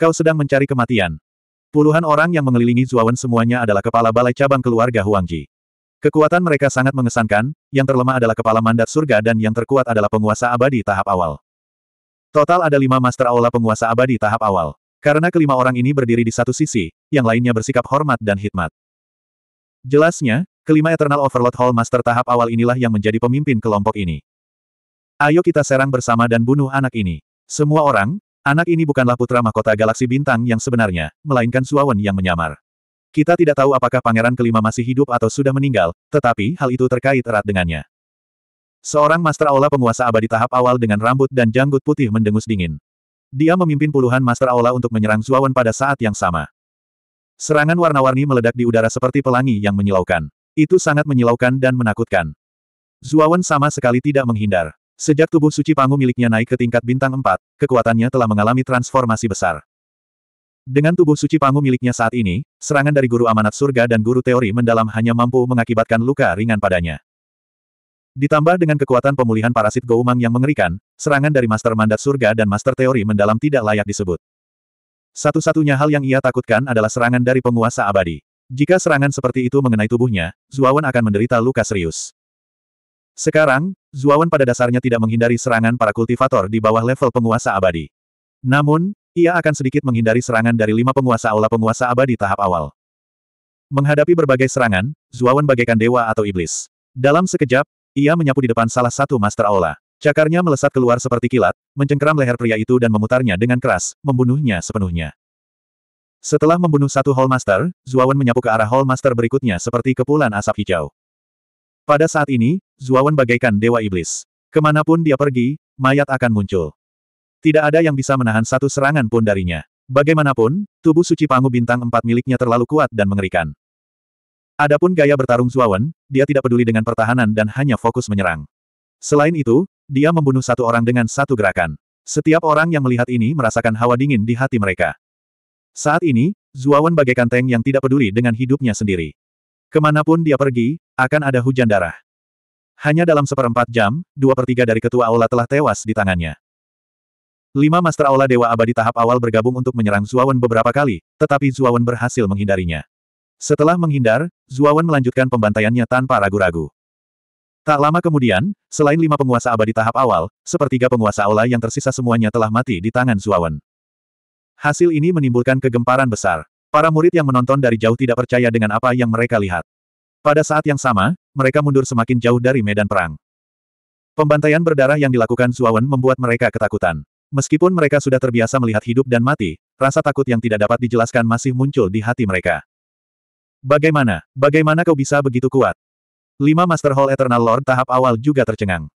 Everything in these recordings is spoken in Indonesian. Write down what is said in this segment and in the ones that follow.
Kau sedang mencari kematian. Puluhan orang yang mengelilingi Zuawan semuanya adalah kepala balai cabang keluarga Huangji. Kekuatan mereka sangat mengesankan, yang terlemah adalah kepala mandat surga dan yang terkuat adalah penguasa abadi tahap awal. Total ada lima master aula penguasa abadi tahap awal. Karena kelima orang ini berdiri di satu sisi, yang lainnya bersikap hormat dan hikmat. Jelasnya, kelima Eternal Overlord Hall Master tahap awal inilah yang menjadi pemimpin kelompok ini. Ayo kita serang bersama dan bunuh anak ini. Semua orang, Anak ini bukanlah putra mahkota galaksi bintang yang sebenarnya, melainkan Suawan yang menyamar. Kita tidak tahu apakah pangeran kelima masih hidup atau sudah meninggal, tetapi hal itu terkait erat dengannya. Seorang master aula penguasa abadi tahap awal dengan rambut dan janggut putih mendengus dingin. Dia memimpin puluhan master aula untuk menyerang Zuawan pada saat yang sama. Serangan warna-warni meledak di udara seperti pelangi yang menyilaukan. Itu sangat menyilaukan dan menakutkan. Zuawan sama sekali tidak menghindar. Sejak tubuh suci Pangu miliknya naik ke tingkat bintang 4, kekuatannya telah mengalami transformasi besar. Dengan tubuh suci Pangu miliknya saat ini, serangan dari Guru Amanat Surga dan Guru Teori Mendalam hanya mampu mengakibatkan luka ringan padanya. Ditambah dengan kekuatan pemulihan parasit Goumang yang mengerikan, serangan dari Master Mandat Surga dan Master Teori Mendalam tidak layak disebut. Satu-satunya hal yang ia takutkan adalah serangan dari penguasa abadi. Jika serangan seperti itu mengenai tubuhnya, Zuawan akan menderita luka serius. Sekarang, Zuawan pada dasarnya tidak menghindari serangan para kultivator di bawah level penguasa abadi. Namun, ia akan sedikit menghindari serangan dari lima penguasa aula penguasa abadi tahap awal. Menghadapi berbagai serangan, Zuawan bagaikan dewa atau iblis. Dalam sekejap, ia menyapu di depan salah satu master aula. Cakarnya melesat keluar seperti kilat, mencengkeram leher pria itu dan memutarnya dengan keras, membunuhnya sepenuhnya. Setelah membunuh satu Hall Master, Zuawan menyapu ke arah Hall Master berikutnya seperti kepulan asap hijau. Pada saat ini, Zuawan bagaikan dewa iblis. Kemanapun dia pergi, mayat akan muncul. Tidak ada yang bisa menahan satu serangan pun darinya. Bagaimanapun, tubuh suci pangu bintang empat miliknya terlalu kuat dan mengerikan. Adapun gaya bertarung Zuawan, dia tidak peduli dengan pertahanan dan hanya fokus menyerang. Selain itu, dia membunuh satu orang dengan satu gerakan. Setiap orang yang melihat ini merasakan hawa dingin di hati mereka. Saat ini, Zuawan bagaikan tank yang tidak peduli dengan hidupnya sendiri. Kemanapun dia pergi, akan ada hujan darah. Hanya dalam seperempat jam, dua per tiga dari ketua aula telah tewas di tangannya. Lima master aula Dewa Abadi tahap awal bergabung untuk menyerang Zuawan beberapa kali, tetapi Zuawan berhasil menghindarinya. Setelah menghindar, Zuawan melanjutkan pembantaiannya tanpa ragu-ragu. Tak lama kemudian, selain lima penguasa abadi tahap awal, sepertiga penguasa aula yang tersisa semuanya telah mati di tangan Zuawan. Hasil ini menimbulkan kegemparan besar. Para murid yang menonton dari jauh tidak percaya dengan apa yang mereka lihat. Pada saat yang sama, mereka mundur semakin jauh dari medan perang. Pembantaian berdarah yang dilakukan Zuawan membuat mereka ketakutan. Meskipun mereka sudah terbiasa melihat hidup dan mati, rasa takut yang tidak dapat dijelaskan masih muncul di hati mereka. Bagaimana, bagaimana kau bisa begitu kuat? Lima Master Hall Eternal Lord tahap awal juga tercengang.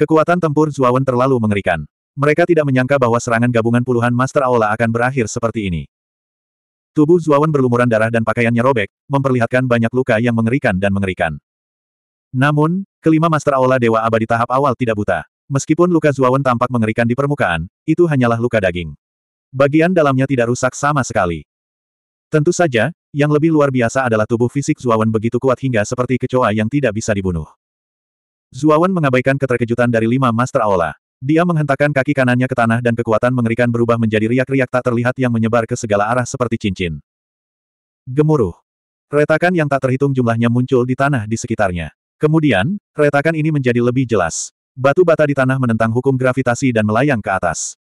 Kekuatan tempur Zuawan terlalu mengerikan. Mereka tidak menyangka bahwa serangan gabungan puluhan Master Aula akan berakhir seperti ini. Tubuh Zuawan berlumuran darah dan pakaiannya robek, memperlihatkan banyak luka yang mengerikan dan mengerikan. Namun, kelima Master Aula Dewa Abadi tahap awal tidak buta. Meskipun luka Zuawan tampak mengerikan di permukaan, itu hanyalah luka daging. Bagian dalamnya tidak rusak sama sekali. Tentu saja, yang lebih luar biasa adalah tubuh fisik Zuawan begitu kuat hingga seperti kecoa yang tidak bisa dibunuh. Zuawan mengabaikan keterkejutan dari lima Master Aula. Dia menghentakkan kaki kanannya ke tanah dan kekuatan mengerikan berubah menjadi riak-riak tak terlihat yang menyebar ke segala arah seperti cincin. Gemuruh. Retakan yang tak terhitung jumlahnya muncul di tanah di sekitarnya. Kemudian, retakan ini menjadi lebih jelas. Batu bata di tanah menentang hukum gravitasi dan melayang ke atas.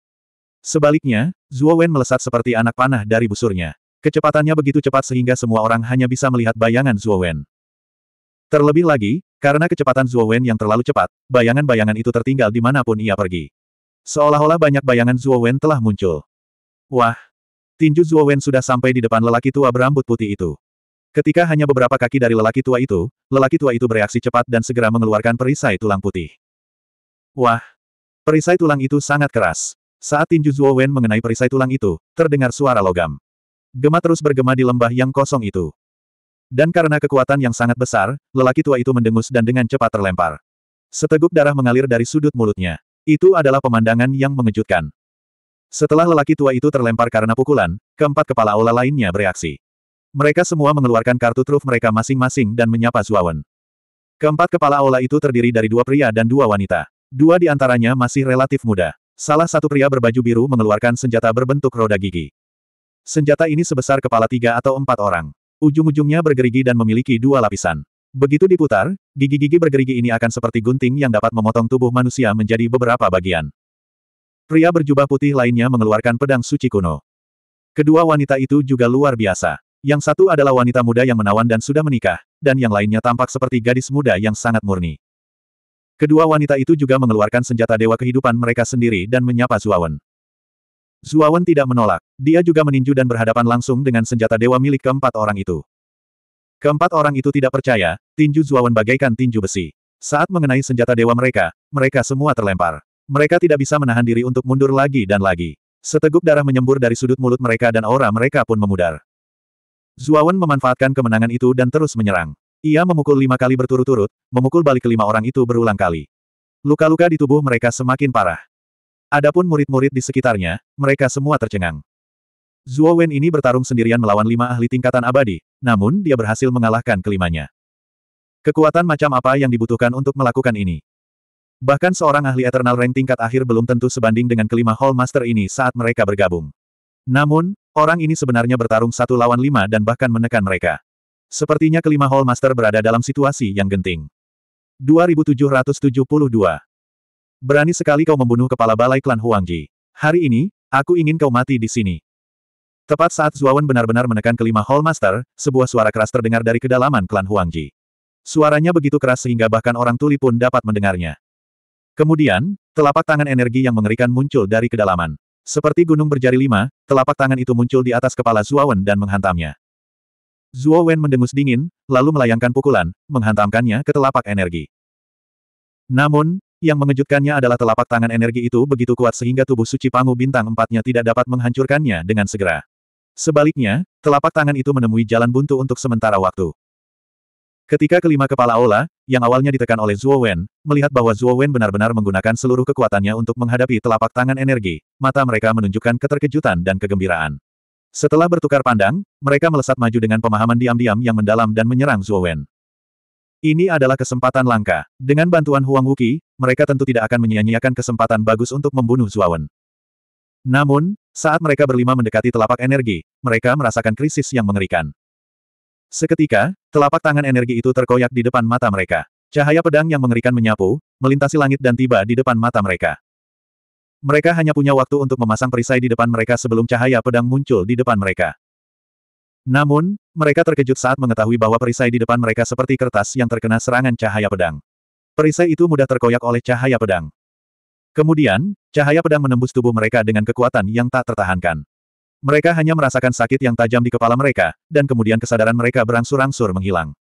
Sebaliknya, Zhuo Wen melesat seperti anak panah dari busurnya. Kecepatannya begitu cepat sehingga semua orang hanya bisa melihat bayangan Zhuo Wen. Terlebih lagi, karena kecepatan Zhuo Wen yang terlalu cepat, bayangan-bayangan itu tertinggal dimanapun ia pergi. Seolah-olah banyak bayangan Zhuo Wen telah muncul. Wah! Tinju Zhuo Wen sudah sampai di depan lelaki tua berambut putih itu. Ketika hanya beberapa kaki dari lelaki tua itu, lelaki tua itu bereaksi cepat dan segera mengeluarkan perisai tulang putih. Wah! Perisai tulang itu sangat keras. Saat tinju Zhuo Wen mengenai perisai tulang itu, terdengar suara logam. Gema terus bergema di lembah yang kosong itu. Dan karena kekuatan yang sangat besar, lelaki tua itu mendengus dan dengan cepat terlempar. Seteguk darah mengalir dari sudut mulutnya. Itu adalah pemandangan yang mengejutkan. Setelah lelaki tua itu terlempar karena pukulan, keempat kepala aula lainnya bereaksi. Mereka semua mengeluarkan kartu truf mereka masing-masing dan menyapa Zuawan. Keempat kepala aula itu terdiri dari dua pria dan dua wanita. Dua di antaranya masih relatif muda. Salah satu pria berbaju biru mengeluarkan senjata berbentuk roda gigi. Senjata ini sebesar kepala tiga atau empat orang. Ujung-ujungnya bergerigi dan memiliki dua lapisan. Begitu diputar, gigi-gigi bergerigi ini akan seperti gunting yang dapat memotong tubuh manusia menjadi beberapa bagian. Pria berjubah putih lainnya mengeluarkan pedang suci kuno. Kedua wanita itu juga luar biasa. Yang satu adalah wanita muda yang menawan dan sudah menikah, dan yang lainnya tampak seperti gadis muda yang sangat murni. Kedua wanita itu juga mengeluarkan senjata dewa kehidupan mereka sendiri dan menyapa Zuawan. Zuawan tidak menolak. Dia juga meninju dan berhadapan langsung dengan senjata dewa milik keempat orang itu. Keempat orang itu tidak percaya, tinju Zuawan bagaikan tinju besi. Saat mengenai senjata dewa mereka, mereka semua terlempar. Mereka tidak bisa menahan diri untuk mundur lagi dan lagi. Seteguk darah menyembur dari sudut mulut mereka dan aura mereka pun memudar. Zuawan memanfaatkan kemenangan itu dan terus menyerang. Ia memukul lima kali berturut-turut, memukul balik kelima orang itu berulang kali. Luka-luka di tubuh mereka semakin parah. Adapun murid-murid di sekitarnya, mereka semua tercengang. Zuo Wen ini bertarung sendirian melawan lima ahli tingkatan abadi, namun dia berhasil mengalahkan kelimanya. Kekuatan macam apa yang dibutuhkan untuk melakukan ini? Bahkan seorang ahli Eternal Rank tingkat akhir belum tentu sebanding dengan kelima Hall Master ini saat mereka bergabung. Namun, orang ini sebenarnya bertarung satu lawan lima dan bahkan menekan mereka. Sepertinya kelima Hall Master berada dalam situasi yang genting. 2772 Berani sekali kau membunuh kepala balai klan Huangji. Hari ini, aku ingin kau mati di sini. Tepat saat Zuawan benar-benar menekan kelima hallmaster, sebuah suara keras terdengar dari kedalaman klan Huangji. Suaranya begitu keras sehingga bahkan orang tuli pun dapat mendengarnya. Kemudian, telapak tangan energi yang mengerikan muncul dari kedalaman. Seperti gunung berjari lima, telapak tangan itu muncul di atas kepala Zuawan dan menghantamnya. Zuawan mendengus dingin, lalu melayangkan pukulan, menghantamkannya ke telapak energi. Namun, yang mengejutkannya adalah telapak tangan energi itu begitu kuat sehingga tubuh suci Pangu bintang empatnya tidak dapat menghancurkannya dengan segera. Sebaliknya, telapak tangan itu menemui jalan buntu untuk sementara waktu. Ketika kelima kepala aula, yang awalnya ditekan oleh Zhuo Wen, melihat bahwa Zhuo Wen benar-benar menggunakan seluruh kekuatannya untuk menghadapi telapak tangan energi, mata mereka menunjukkan keterkejutan dan kegembiraan. Setelah bertukar pandang, mereka melesat maju dengan pemahaman diam-diam yang mendalam dan menyerang Zhuo Wen. Ini adalah kesempatan langka. Dengan bantuan Huang Wuki, mereka tentu tidak akan menyia-nyiakan kesempatan bagus untuk membunuh Zuawan. Namun, saat mereka berlima mendekati telapak energi, mereka merasakan krisis yang mengerikan. Seketika, telapak tangan energi itu terkoyak di depan mata mereka. Cahaya pedang yang mengerikan menyapu, melintasi langit dan tiba di depan mata mereka. Mereka hanya punya waktu untuk memasang perisai di depan mereka sebelum cahaya pedang muncul di depan mereka. Namun, mereka terkejut saat mengetahui bahwa perisai di depan mereka seperti kertas yang terkena serangan cahaya pedang. Perisai itu mudah terkoyak oleh cahaya pedang. Kemudian, cahaya pedang menembus tubuh mereka dengan kekuatan yang tak tertahankan. Mereka hanya merasakan sakit yang tajam di kepala mereka, dan kemudian kesadaran mereka berangsur-angsur menghilang.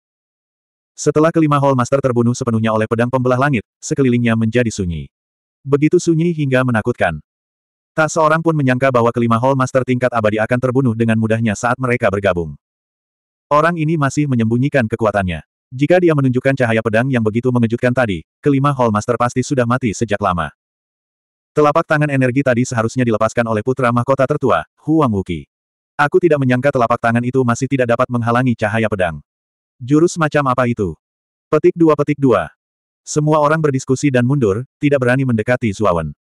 Setelah kelima Hall Master terbunuh sepenuhnya oleh pedang pembelah langit, sekelilingnya menjadi sunyi. Begitu sunyi hingga menakutkan. Tak seorang pun menyangka bahwa kelima Hall Master tingkat abadi akan terbunuh dengan mudahnya saat mereka bergabung. Orang ini masih menyembunyikan kekuatannya. Jika dia menunjukkan cahaya pedang yang begitu mengejutkan tadi, kelima Hall Master pasti sudah mati sejak lama. Telapak tangan energi tadi seharusnya dilepaskan oleh putra mahkota tertua, Huang Wuki. Aku tidak menyangka telapak tangan itu masih tidak dapat menghalangi cahaya pedang. Jurus macam apa itu? Petik dua petik dua. Semua orang berdiskusi dan mundur, tidak berani mendekati Zuawan.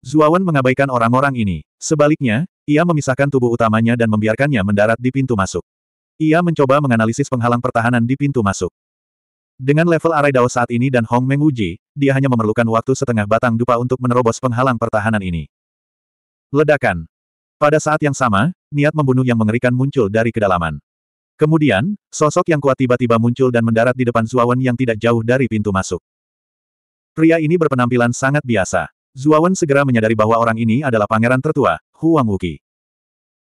Zuawan mengabaikan orang-orang ini. Sebaliknya, ia memisahkan tubuh utamanya dan membiarkannya mendarat di pintu masuk. Ia mencoba menganalisis penghalang pertahanan di pintu masuk. Dengan level Arai Dao saat ini dan Hong Meng Uji, dia hanya memerlukan waktu setengah batang dupa untuk menerobos penghalang pertahanan ini. Ledakan. Pada saat yang sama, niat membunuh yang mengerikan muncul dari kedalaman. Kemudian, sosok yang kuat tiba-tiba muncul dan mendarat di depan Zuawan yang tidak jauh dari pintu masuk. Pria ini berpenampilan sangat biasa. Zuawan segera menyadari bahwa orang ini adalah pangeran tertua, Huang Wuki.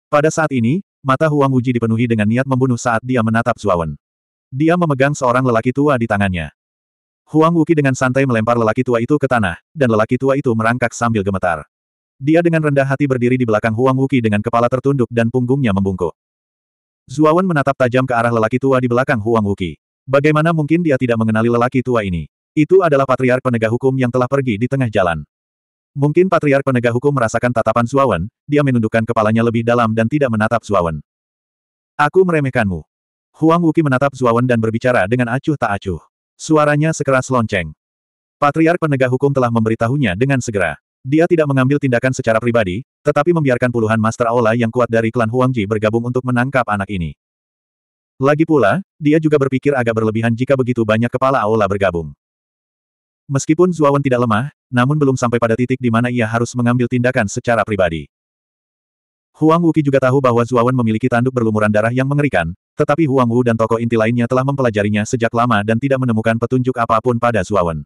Pada saat ini, mata Huang Wuji dipenuhi dengan niat membunuh saat dia menatap Zuawan. Dia memegang seorang lelaki tua di tangannya. Huang Wuki dengan santai melempar lelaki tua itu ke tanah, dan lelaki tua itu merangkak sambil gemetar. Dia dengan rendah hati berdiri di belakang Huang Wuki dengan kepala tertunduk dan punggungnya membungkuk. Zuawan menatap tajam ke arah lelaki tua di belakang Huang Wuki. Bagaimana mungkin dia tidak mengenali lelaki tua ini? Itu adalah patriark penegak hukum yang telah pergi di tengah jalan. Mungkin Patriark Penegak Hukum merasakan tatapan Suawan, dia menundukkan kepalanya lebih dalam dan tidak menatap Suawan. Aku meremehkanmu. Huang Wuki menatap Suawan dan berbicara dengan acuh tak acuh. Suaranya sekeras lonceng. Patriark Penegak Hukum telah memberitahunya dengan segera. Dia tidak mengambil tindakan secara pribadi, tetapi membiarkan puluhan Master Aula yang kuat dari klan Huang Ji bergabung untuk menangkap anak ini. Lagi pula, dia juga berpikir agak berlebihan jika begitu banyak kepala Aula bergabung. Meskipun Zuawan tidak lemah, namun belum sampai pada titik di mana ia harus mengambil tindakan secara pribadi. Huang Wuki juga tahu bahwa Zuawan memiliki tanduk berlumuran darah yang mengerikan, tetapi Huang Wu dan tokoh inti lainnya telah mempelajarinya sejak lama dan tidak menemukan petunjuk apapun pada Zuawan.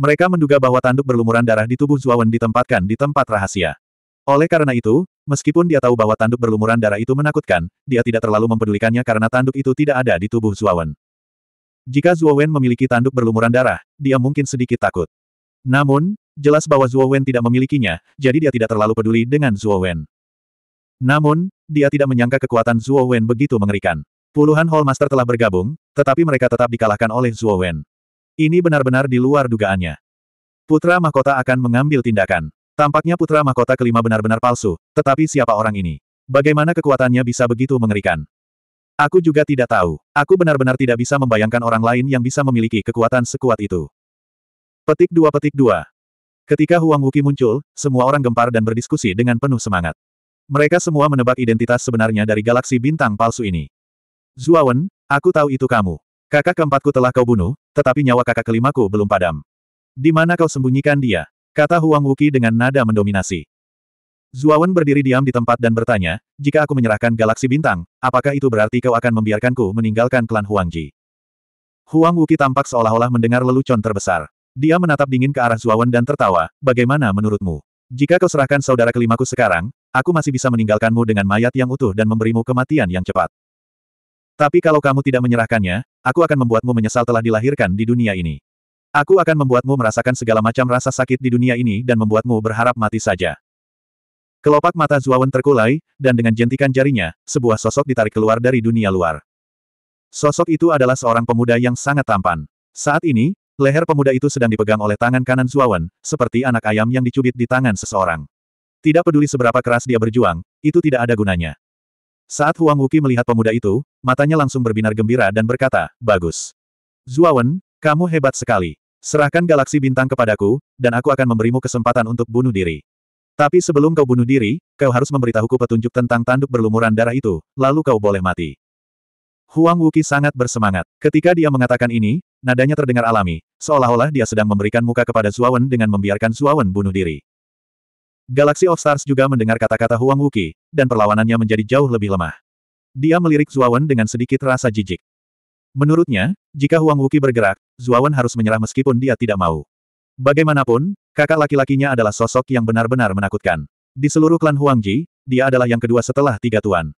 Mereka menduga bahwa tanduk berlumuran darah di tubuh Zuawan ditempatkan di tempat rahasia. Oleh karena itu, meskipun dia tahu bahwa tanduk berlumuran darah itu menakutkan, dia tidak terlalu mempedulikannya karena tanduk itu tidak ada di tubuh Zuawan. Jika Zuo Wen memiliki tanduk berlumuran darah, dia mungkin sedikit takut. Namun, jelas bahwa Zuo Wen tidak memilikinya, jadi dia tidak terlalu peduli dengan Zuo Wen. Namun, dia tidak menyangka kekuatan Zuo Wen begitu mengerikan. Puluhan Hall Master telah bergabung, tetapi mereka tetap dikalahkan oleh Zuo Wen. Ini benar-benar di luar dugaannya. Putra Mahkota akan mengambil tindakan. Tampaknya Putra Mahkota kelima benar-benar palsu, tetapi siapa orang ini? Bagaimana kekuatannya bisa begitu mengerikan? Aku juga tidak tahu. Aku benar-benar tidak bisa membayangkan orang lain yang bisa memiliki kekuatan sekuat itu. Petik dua petik dua. Ketika Huang Wuki muncul, semua orang gempar dan berdiskusi dengan penuh semangat. Mereka semua menebak identitas sebenarnya dari galaksi bintang palsu ini. Zuawan, aku tahu itu kamu. Kakak keempatku telah kau bunuh, tetapi nyawa kakak kelimaku belum padam. Di mana kau sembunyikan dia? Kata Huang Wuki dengan nada mendominasi. Zuawan berdiri diam di tempat dan bertanya, jika aku menyerahkan galaksi bintang, apakah itu berarti kau akan membiarkanku meninggalkan klan Huangji? Huang Wuki tampak seolah-olah mendengar lelucon terbesar. Dia menatap dingin ke arah Zuawan dan tertawa, bagaimana menurutmu? Jika kau serahkan saudara kelimaku sekarang, aku masih bisa meninggalkanmu dengan mayat yang utuh dan memberimu kematian yang cepat. Tapi kalau kamu tidak menyerahkannya, aku akan membuatmu menyesal telah dilahirkan di dunia ini. Aku akan membuatmu merasakan segala macam rasa sakit di dunia ini dan membuatmu berharap mati saja. Kelopak mata Zuawan terkulai, dan dengan jentikan jarinya, sebuah sosok ditarik keluar dari dunia luar. Sosok itu adalah seorang pemuda yang sangat tampan. Saat ini, leher pemuda itu sedang dipegang oleh tangan kanan Zuawan, seperti anak ayam yang dicubit di tangan seseorang. Tidak peduli seberapa keras dia berjuang, itu tidak ada gunanya. Saat Huang Wuki melihat pemuda itu, matanya langsung berbinar gembira dan berkata, Bagus. Zuawan, kamu hebat sekali. Serahkan galaksi bintang kepadaku, dan aku akan memberimu kesempatan untuk bunuh diri. Tapi sebelum kau bunuh diri, kau harus memberitahuku petunjuk tentang tanduk berlumuran darah itu, lalu kau boleh mati. Huang Wuki sangat bersemangat. Ketika dia mengatakan ini, nadanya terdengar alami, seolah-olah dia sedang memberikan muka kepada Zuawan dengan membiarkan Zuawan bunuh diri. Galaxy of Stars juga mendengar kata-kata Huang Wuki, dan perlawanannya menjadi jauh lebih lemah. Dia melirik Zuawan dengan sedikit rasa jijik. Menurutnya, jika Huang Wuki bergerak, Zuawan harus menyerah meskipun dia tidak mau. Bagaimanapun, Kakak laki-lakinya adalah sosok yang benar-benar menakutkan. Di seluruh klan Huangji, dia adalah yang kedua setelah tiga tuan.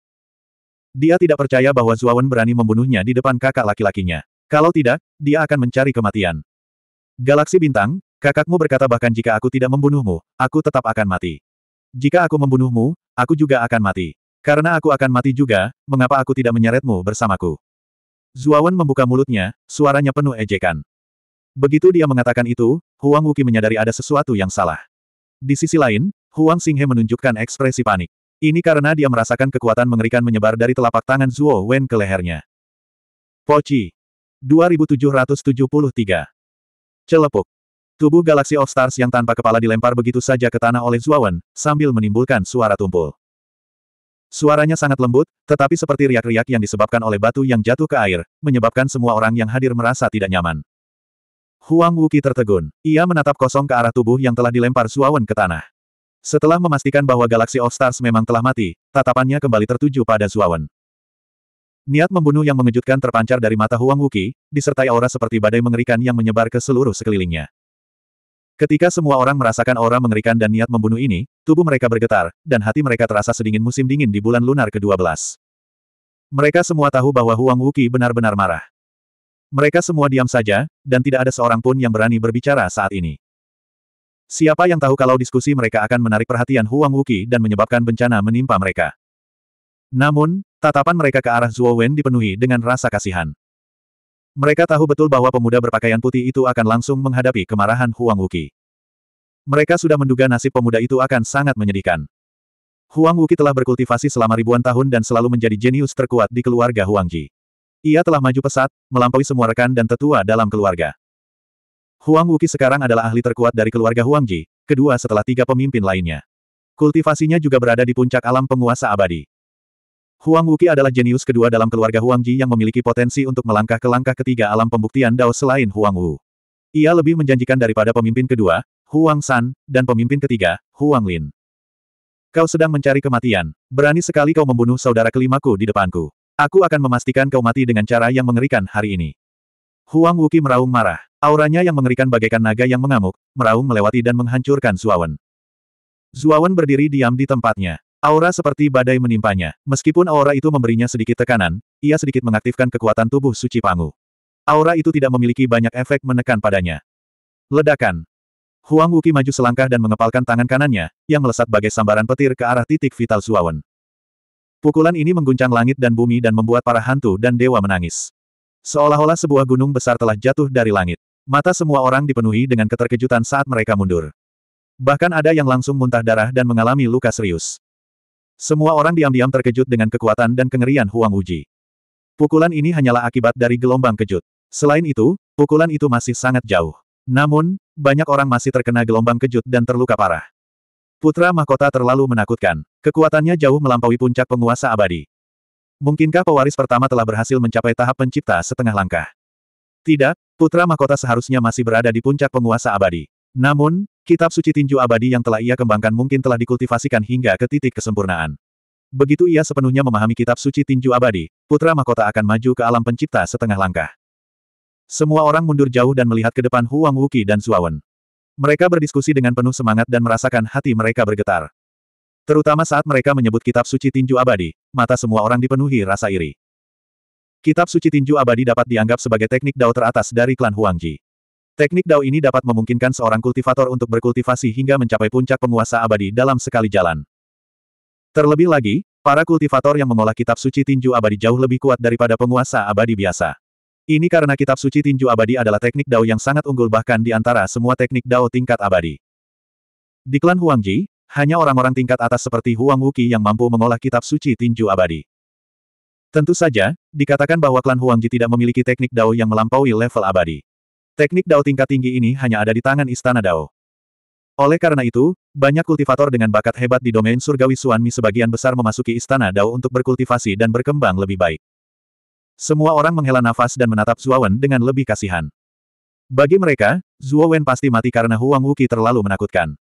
Dia tidak percaya bahwa Zuawan berani membunuhnya di depan kakak laki-lakinya. Kalau tidak, dia akan mencari kematian. Galaksi Bintang, kakakmu berkata bahkan jika aku tidak membunuhmu, aku tetap akan mati. Jika aku membunuhmu, aku juga akan mati. Karena aku akan mati juga, mengapa aku tidak menyeretmu bersamaku? Zuawan membuka mulutnya, suaranya penuh ejekan. Begitu dia mengatakan itu, Huang Wuki menyadari ada sesuatu yang salah. Di sisi lain, Huang Xinghe menunjukkan ekspresi panik. Ini karena dia merasakan kekuatan mengerikan menyebar dari telapak tangan Zuo Wen ke lehernya. Poci. 2773. Celepuk. Tubuh Galaxy of Stars yang tanpa kepala dilempar begitu saja ke tanah oleh Zuo Wen, sambil menimbulkan suara tumpul. Suaranya sangat lembut, tetapi seperti riak-riak yang disebabkan oleh batu yang jatuh ke air, menyebabkan semua orang yang hadir merasa tidak nyaman. Huang Wuki tertegun. Ia menatap kosong ke arah tubuh yang telah dilempar Suawen ke tanah. Setelah memastikan bahwa Galaxy of Stars memang telah mati, tatapannya kembali tertuju pada Suawen. Niat membunuh yang mengejutkan terpancar dari mata Huang Wuki, disertai aura seperti badai mengerikan yang menyebar ke seluruh sekelilingnya. Ketika semua orang merasakan aura mengerikan dan niat membunuh ini, tubuh mereka bergetar, dan hati mereka terasa sedingin musim dingin di bulan lunar ke-12. Mereka semua tahu bahwa Huang Wuki benar-benar marah. Mereka semua diam saja, dan tidak ada seorang pun yang berani berbicara saat ini. Siapa yang tahu kalau diskusi mereka akan menarik perhatian Huang Wuki dan menyebabkan bencana menimpa mereka. Namun, tatapan mereka ke arah Zhuo Wen dipenuhi dengan rasa kasihan. Mereka tahu betul bahwa pemuda berpakaian putih itu akan langsung menghadapi kemarahan Huang Wuki. Mereka sudah menduga nasib pemuda itu akan sangat menyedihkan. Huang Wuki telah berkultivasi selama ribuan tahun dan selalu menjadi jenius terkuat di keluarga Huang Ji. Ia telah maju pesat, melampaui semua rekan dan tetua dalam keluarga. Huang Wuki sekarang adalah ahli terkuat dari keluarga Huang Ji, kedua setelah tiga pemimpin lainnya. Kultivasinya juga berada di puncak alam penguasa abadi. Huang Wuki adalah jenius kedua dalam keluarga Huang Ji yang memiliki potensi untuk melangkah ke langkah ketiga alam pembuktian Dao selain Huang Wu. Ia lebih menjanjikan daripada pemimpin kedua, Huang San, dan pemimpin ketiga, Huang Lin. Kau sedang mencari kematian. Berani sekali kau membunuh saudara kelimaku di depanku. Aku akan memastikan kau mati dengan cara yang mengerikan hari ini. Huang Wuki meraung marah. Auranya yang mengerikan bagaikan naga yang mengamuk, meraung melewati dan menghancurkan Zuawan. Zuawan berdiri diam di tempatnya. Aura seperti badai menimpanya. Meskipun aura itu memberinya sedikit tekanan, ia sedikit mengaktifkan kekuatan tubuh suci Pangu. Aura itu tidak memiliki banyak efek menekan padanya. Ledakan. Huang Wuki maju selangkah dan mengepalkan tangan kanannya, yang melesat bagai sambaran petir ke arah titik vital Zuawan. Pukulan ini mengguncang langit dan bumi dan membuat para hantu dan dewa menangis. Seolah-olah sebuah gunung besar telah jatuh dari langit. Mata semua orang dipenuhi dengan keterkejutan saat mereka mundur. Bahkan ada yang langsung muntah darah dan mengalami luka serius. Semua orang diam-diam terkejut dengan kekuatan dan kengerian Huang Uji. Pukulan ini hanyalah akibat dari gelombang kejut. Selain itu, pukulan itu masih sangat jauh. Namun, banyak orang masih terkena gelombang kejut dan terluka parah. Putra mahkota terlalu menakutkan. Kekuatannya jauh melampaui puncak penguasa abadi. Mungkinkah pewaris pertama telah berhasil mencapai tahap pencipta setengah langkah? Tidak, putra mahkota seharusnya masih berada di puncak penguasa abadi. Namun, kitab suci tinju abadi yang telah ia kembangkan mungkin telah dikultivasikan hingga ke titik kesempurnaan. Begitu ia sepenuhnya memahami kitab suci tinju abadi, putra mahkota akan maju ke alam pencipta setengah langkah. Semua orang mundur jauh dan melihat ke depan Huang Wuki dan Zuawan. Mereka berdiskusi dengan penuh semangat dan merasakan hati mereka bergetar. Terutama saat mereka menyebut kitab suci tinju abadi, mata semua orang dipenuhi rasa iri. Kitab suci tinju abadi dapat dianggap sebagai teknik dao teratas dari klan Huangji. Teknik dao ini dapat memungkinkan seorang kultivator untuk berkultivasi hingga mencapai puncak penguasa abadi dalam sekali jalan. Terlebih lagi, para kultivator yang mengolah kitab suci tinju abadi jauh lebih kuat daripada penguasa abadi biasa. Ini karena kitab suci tinju abadi adalah teknik dao yang sangat unggul bahkan di antara semua teknik dao tingkat abadi. Di klan Huangji, hanya orang-orang tingkat atas seperti Huang Wuki yang mampu mengolah kitab suci tinju abadi. Tentu saja, dikatakan bahwa klan Huangji tidak memiliki teknik dao yang melampaui level abadi. Teknik dao tingkat tinggi ini hanya ada di tangan istana dao. Oleh karena itu, banyak kultivator dengan bakat hebat di domain surgawi Suanmi sebagian besar memasuki istana dao untuk berkultivasi dan berkembang lebih baik. Semua orang menghela nafas dan menatap Zuowen dengan lebih kasihan. Bagi mereka, Zuowen pasti mati karena Huang Wuki terlalu menakutkan.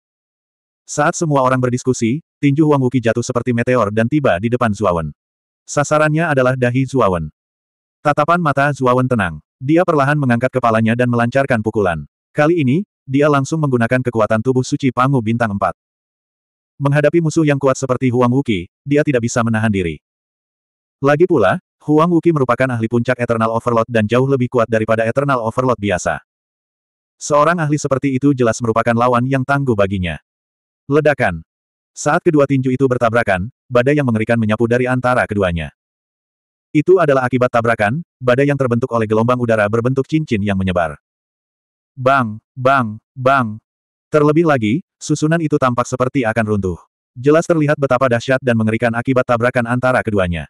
Saat semua orang berdiskusi, tinju Huang Wuki jatuh seperti meteor dan tiba di depan Zuowen. Sasarannya adalah dahi Zuowen. Tatapan mata Zuowen tenang. Dia perlahan mengangkat kepalanya dan melancarkan pukulan. Kali ini, dia langsung menggunakan kekuatan tubuh suci Pangu Bintang 4. Menghadapi musuh yang kuat seperti Huang Wuki, dia tidak bisa menahan diri. Lagi pula, Huang Wuki merupakan ahli puncak Eternal Overlord dan jauh lebih kuat daripada Eternal Overlord biasa. Seorang ahli seperti itu jelas merupakan lawan yang tangguh baginya. Ledakan. Saat kedua tinju itu bertabrakan, badai yang mengerikan menyapu dari antara keduanya. Itu adalah akibat tabrakan, badai yang terbentuk oleh gelombang udara berbentuk cincin yang menyebar. Bang, bang, bang. Terlebih lagi, susunan itu tampak seperti akan runtuh. Jelas terlihat betapa dahsyat dan mengerikan akibat tabrakan antara keduanya.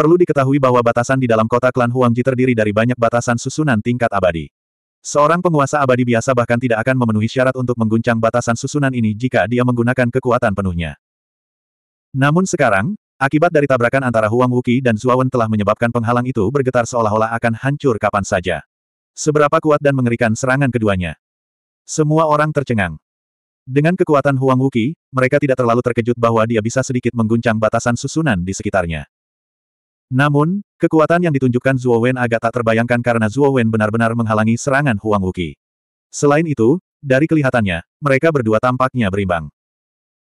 Perlu diketahui bahwa batasan di dalam kota klan Huangji terdiri dari banyak batasan susunan tingkat abadi. Seorang penguasa abadi biasa bahkan tidak akan memenuhi syarat untuk mengguncang batasan susunan ini jika dia menggunakan kekuatan penuhnya. Namun sekarang, akibat dari tabrakan antara Huang Wuki dan Zuawan telah menyebabkan penghalang itu bergetar seolah-olah akan hancur kapan saja. Seberapa kuat dan mengerikan serangan keduanya. Semua orang tercengang. Dengan kekuatan Huang Wuki, mereka tidak terlalu terkejut bahwa dia bisa sedikit mengguncang batasan susunan di sekitarnya. Namun, kekuatan yang ditunjukkan Zuo Wen agak tak terbayangkan karena Zuo Wen benar-benar menghalangi serangan Huang Wuki. Selain itu, dari kelihatannya, mereka berdua tampaknya berimbang.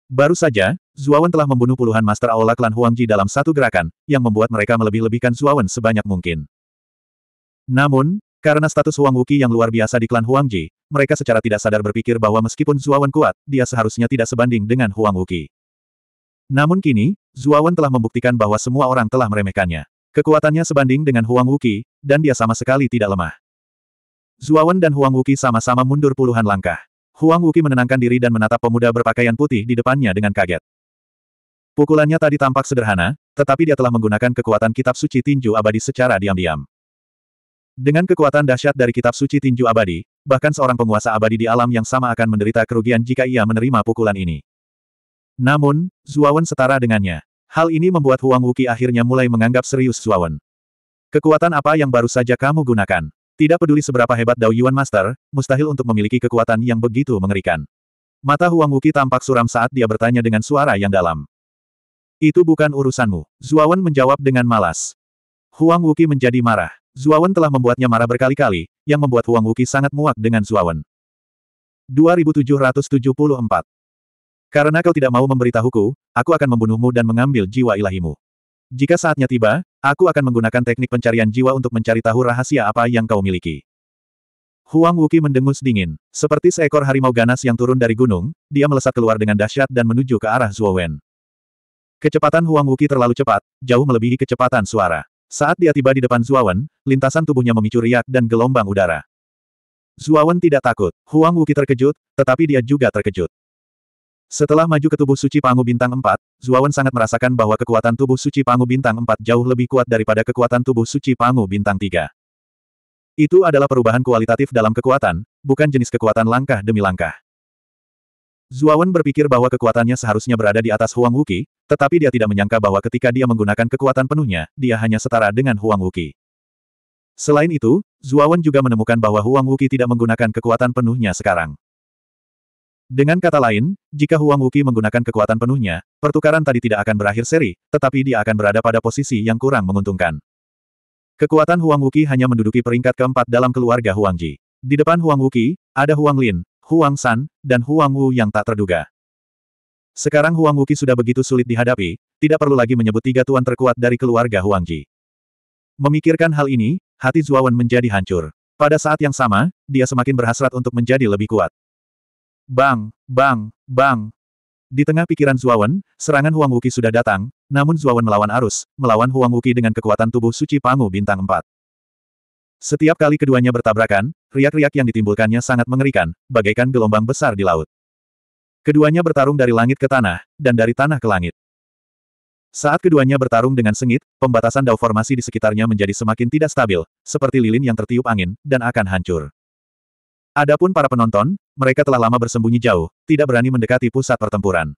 Baru saja, Wen telah membunuh puluhan Master Aula klan Huang Ji dalam satu gerakan, yang membuat mereka melebih-lebihkan Wen sebanyak mungkin. Namun, karena status Huang Wuki yang luar biasa di klan Huang Ji, mereka secara tidak sadar berpikir bahwa meskipun Wen kuat, dia seharusnya tidak sebanding dengan Huang Wuki. Namun kini, Zuawan telah membuktikan bahwa semua orang telah meremehkannya. Kekuatannya sebanding dengan Huang Wuki, dan dia sama sekali tidak lemah. Zuawan dan Huang Wuki sama-sama mundur puluhan langkah. Huang Wuki menenangkan diri dan menatap pemuda berpakaian putih di depannya dengan kaget. Pukulannya tadi tampak sederhana, tetapi dia telah menggunakan kekuatan kitab suci tinju abadi secara diam-diam. Dengan kekuatan dahsyat dari kitab suci tinju abadi, bahkan seorang penguasa abadi di alam yang sama akan menderita kerugian jika ia menerima pukulan ini. Namun, Zuawan setara dengannya. Hal ini membuat Huang Wuki akhirnya mulai menganggap serius Zuawan. Kekuatan apa yang baru saja kamu gunakan? Tidak peduli seberapa hebat Dao Yuan Master, mustahil untuk memiliki kekuatan yang begitu mengerikan. Mata Huang Wuki tampak suram saat dia bertanya dengan suara yang dalam. Itu bukan urusanmu. Zuawan menjawab dengan malas. Huang Wuki menjadi marah. Zuawan telah membuatnya marah berkali-kali, yang membuat Huang Wuki sangat muak dengan Zuawan. 2774 karena kau tidak mau memberitahuku, aku akan membunuhmu dan mengambil jiwa ilahimu. Jika saatnya tiba, aku akan menggunakan teknik pencarian jiwa untuk mencari tahu rahasia apa yang kau miliki. Huang Wuki mendengus dingin. Seperti seekor harimau ganas yang turun dari gunung, dia melesat keluar dengan dahsyat dan menuju ke arah Zuo Wen. Kecepatan Huang Wuki terlalu cepat, jauh melebihi kecepatan suara. Saat dia tiba di depan Zuo Wen, lintasan tubuhnya memicu riak dan gelombang udara. Zuo Wen tidak takut. Huang Wuki terkejut, tetapi dia juga terkejut. Setelah maju ke tubuh suci Pangu Bintang 4, Zuawan sangat merasakan bahwa kekuatan tubuh suci Pangu Bintang 4 jauh lebih kuat daripada kekuatan tubuh suci Pangu Bintang 3. Itu adalah perubahan kualitatif dalam kekuatan, bukan jenis kekuatan langkah demi langkah. Zuawan berpikir bahwa kekuatannya seharusnya berada di atas Huang Wuki, tetapi dia tidak menyangka bahwa ketika dia menggunakan kekuatan penuhnya, dia hanya setara dengan Huang Wuki. Selain itu, Zuawan juga menemukan bahwa Huang Wuki tidak menggunakan kekuatan penuhnya sekarang. Dengan kata lain, jika Huang Wuki menggunakan kekuatan penuhnya, pertukaran tadi tidak akan berakhir seri, tetapi dia akan berada pada posisi yang kurang menguntungkan. Kekuatan Huang Wuki hanya menduduki peringkat keempat dalam keluarga Huang Ji. Di depan Huang Wuki ada Huang Lin, Huang San, dan Huang Wu yang tak terduga. Sekarang Huang Wuki sudah begitu sulit dihadapi, tidak perlu lagi menyebut tiga tuan terkuat dari keluarga Huang Ji. Memikirkan hal ini, hati Zuawan menjadi hancur. Pada saat yang sama, dia semakin berhasrat untuk menjadi lebih kuat. Bang, bang, bang. Di tengah pikiran Zuawan, serangan Huang Wuki sudah datang, namun Zuawan melawan arus, melawan Huang Wuki dengan kekuatan tubuh suci Pangu Bintang 4. Setiap kali keduanya bertabrakan, riak-riak yang ditimbulkannya sangat mengerikan, bagaikan gelombang besar di laut. Keduanya bertarung dari langit ke tanah, dan dari tanah ke langit. Saat keduanya bertarung dengan sengit, pembatasan dao formasi di sekitarnya menjadi semakin tidak stabil, seperti lilin yang tertiup angin, dan akan hancur. Adapun para penonton, mereka telah lama bersembunyi jauh, tidak berani mendekati pusat pertempuran.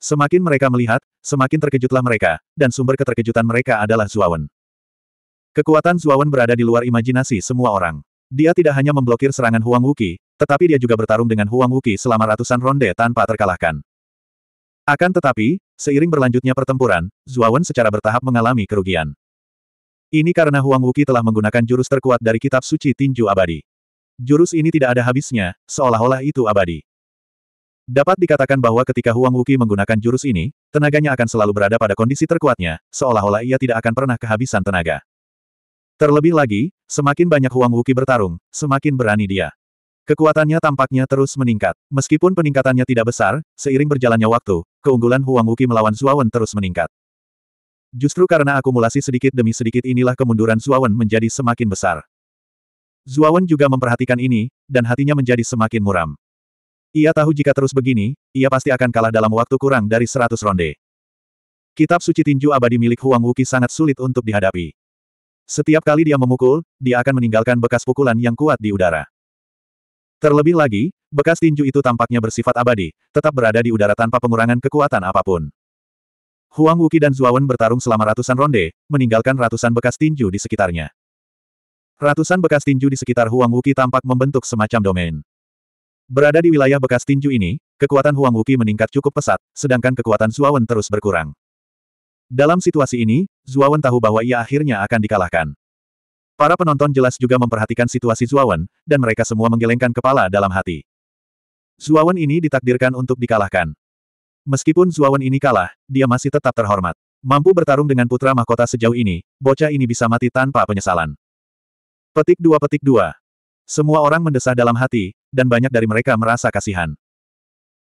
Semakin mereka melihat, semakin terkejutlah mereka, dan sumber keterkejutan mereka adalah Zuawan. Kekuatan Zuawan berada di luar imajinasi semua orang. Dia tidak hanya memblokir serangan Huang Wuki, tetapi dia juga bertarung dengan Huang Wuki selama ratusan ronde tanpa terkalahkan. Akan tetapi, seiring berlanjutnya pertempuran, Zuawan secara bertahap mengalami kerugian. Ini karena Huang Wuki telah menggunakan jurus terkuat dari kitab suci tinju abadi. Jurus ini tidak ada habisnya, seolah-olah itu abadi. Dapat dikatakan bahwa ketika Huang Wuki menggunakan jurus ini, tenaganya akan selalu berada pada kondisi terkuatnya, seolah-olah ia tidak akan pernah kehabisan tenaga. Terlebih lagi, semakin banyak Huang Wuki bertarung, semakin berani dia. Kekuatannya tampaknya terus meningkat. Meskipun peningkatannya tidak besar, seiring berjalannya waktu, keunggulan Huang Wuki melawan Zuawan terus meningkat. Justru karena akumulasi sedikit demi sedikit inilah kemunduran Zuawan menjadi semakin besar. Zuawan juga memperhatikan ini, dan hatinya menjadi semakin muram. Ia tahu jika terus begini, ia pasti akan kalah dalam waktu kurang dari seratus ronde. Kitab suci tinju abadi milik Huang Wuki sangat sulit untuk dihadapi. Setiap kali dia memukul, dia akan meninggalkan bekas pukulan yang kuat di udara. Terlebih lagi, bekas tinju itu tampaknya bersifat abadi, tetap berada di udara tanpa pengurangan kekuatan apapun. Huang Wuki dan Zuawan bertarung selama ratusan ronde, meninggalkan ratusan bekas tinju di sekitarnya. Ratusan bekas tinju di sekitar Huang Wuki tampak membentuk semacam domain. Berada di wilayah bekas tinju ini, kekuatan Huang Wuki meningkat cukup pesat, sedangkan kekuatan Zuawan terus berkurang. Dalam situasi ini, Zuawan tahu bahwa ia akhirnya akan dikalahkan. Para penonton jelas juga memperhatikan situasi Zuawan, dan mereka semua menggelengkan kepala dalam hati. Zuawan ini ditakdirkan untuk dikalahkan. Meskipun Zuawan ini kalah, dia masih tetap terhormat. Mampu bertarung dengan putra mahkota sejauh ini, bocah ini bisa mati tanpa penyesalan. Petik dua petik dua. Semua orang mendesah dalam hati, dan banyak dari mereka merasa kasihan.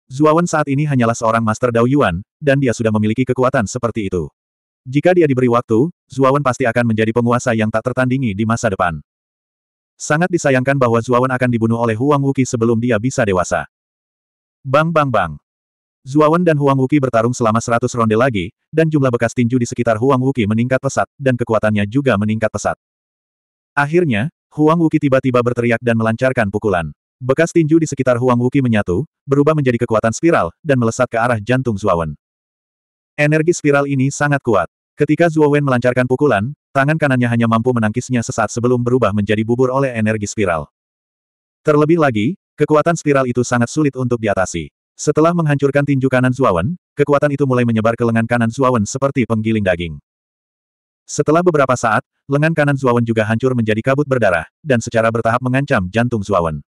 Zuawan saat ini hanyalah seorang Master Dao Yuan, dan dia sudah memiliki kekuatan seperti itu. Jika dia diberi waktu, Zuawan pasti akan menjadi penguasa yang tak tertandingi di masa depan. Sangat disayangkan bahwa Zuawan akan dibunuh oleh Huang Wuki sebelum dia bisa dewasa. Bang bang bang. Zuawan dan Huang Wuki bertarung selama 100 ronde lagi, dan jumlah bekas tinju di sekitar Huang Wuki meningkat pesat, dan kekuatannya juga meningkat pesat. Akhirnya, Huang Wuki tiba-tiba berteriak dan melancarkan pukulan. Bekas tinju di sekitar Huang Wuki menyatu, berubah menjadi kekuatan spiral, dan melesat ke arah jantung Zuowen. Energi spiral ini sangat kuat. Ketika Zuowen melancarkan pukulan, tangan kanannya hanya mampu menangkisnya sesaat sebelum berubah menjadi bubur oleh energi spiral. Terlebih lagi, kekuatan spiral itu sangat sulit untuk diatasi. Setelah menghancurkan tinju kanan Zuowen, kekuatan itu mulai menyebar ke lengan kanan Zuowen seperti penggiling daging. Setelah beberapa saat, lengan kanan Zuawan juga hancur menjadi kabut berdarah, dan secara bertahap mengancam jantung Zuawan.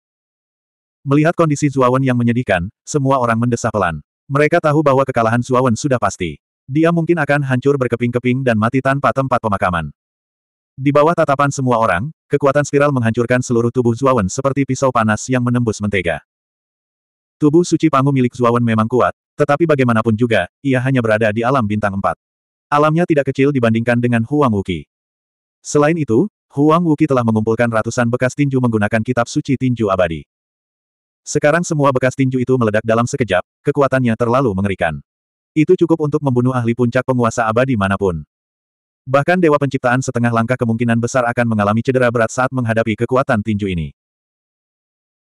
Melihat kondisi Zuawan yang menyedihkan, semua orang mendesah pelan. Mereka tahu bahwa kekalahan Zuawan sudah pasti. Dia mungkin akan hancur berkeping-keping dan mati tanpa tempat pemakaman. Di bawah tatapan semua orang, kekuatan spiral menghancurkan seluruh tubuh Zuawan seperti pisau panas yang menembus mentega. Tubuh suci pangu milik Zuawan memang kuat, tetapi bagaimanapun juga, ia hanya berada di alam bintang empat. Alamnya tidak kecil dibandingkan dengan Huang Wuki. Selain itu, Huang Wuki telah mengumpulkan ratusan bekas tinju menggunakan kitab suci tinju abadi. Sekarang semua bekas tinju itu meledak dalam sekejap, kekuatannya terlalu mengerikan. Itu cukup untuk membunuh ahli puncak penguasa abadi manapun. Bahkan Dewa Penciptaan setengah langkah kemungkinan besar akan mengalami cedera berat saat menghadapi kekuatan tinju ini.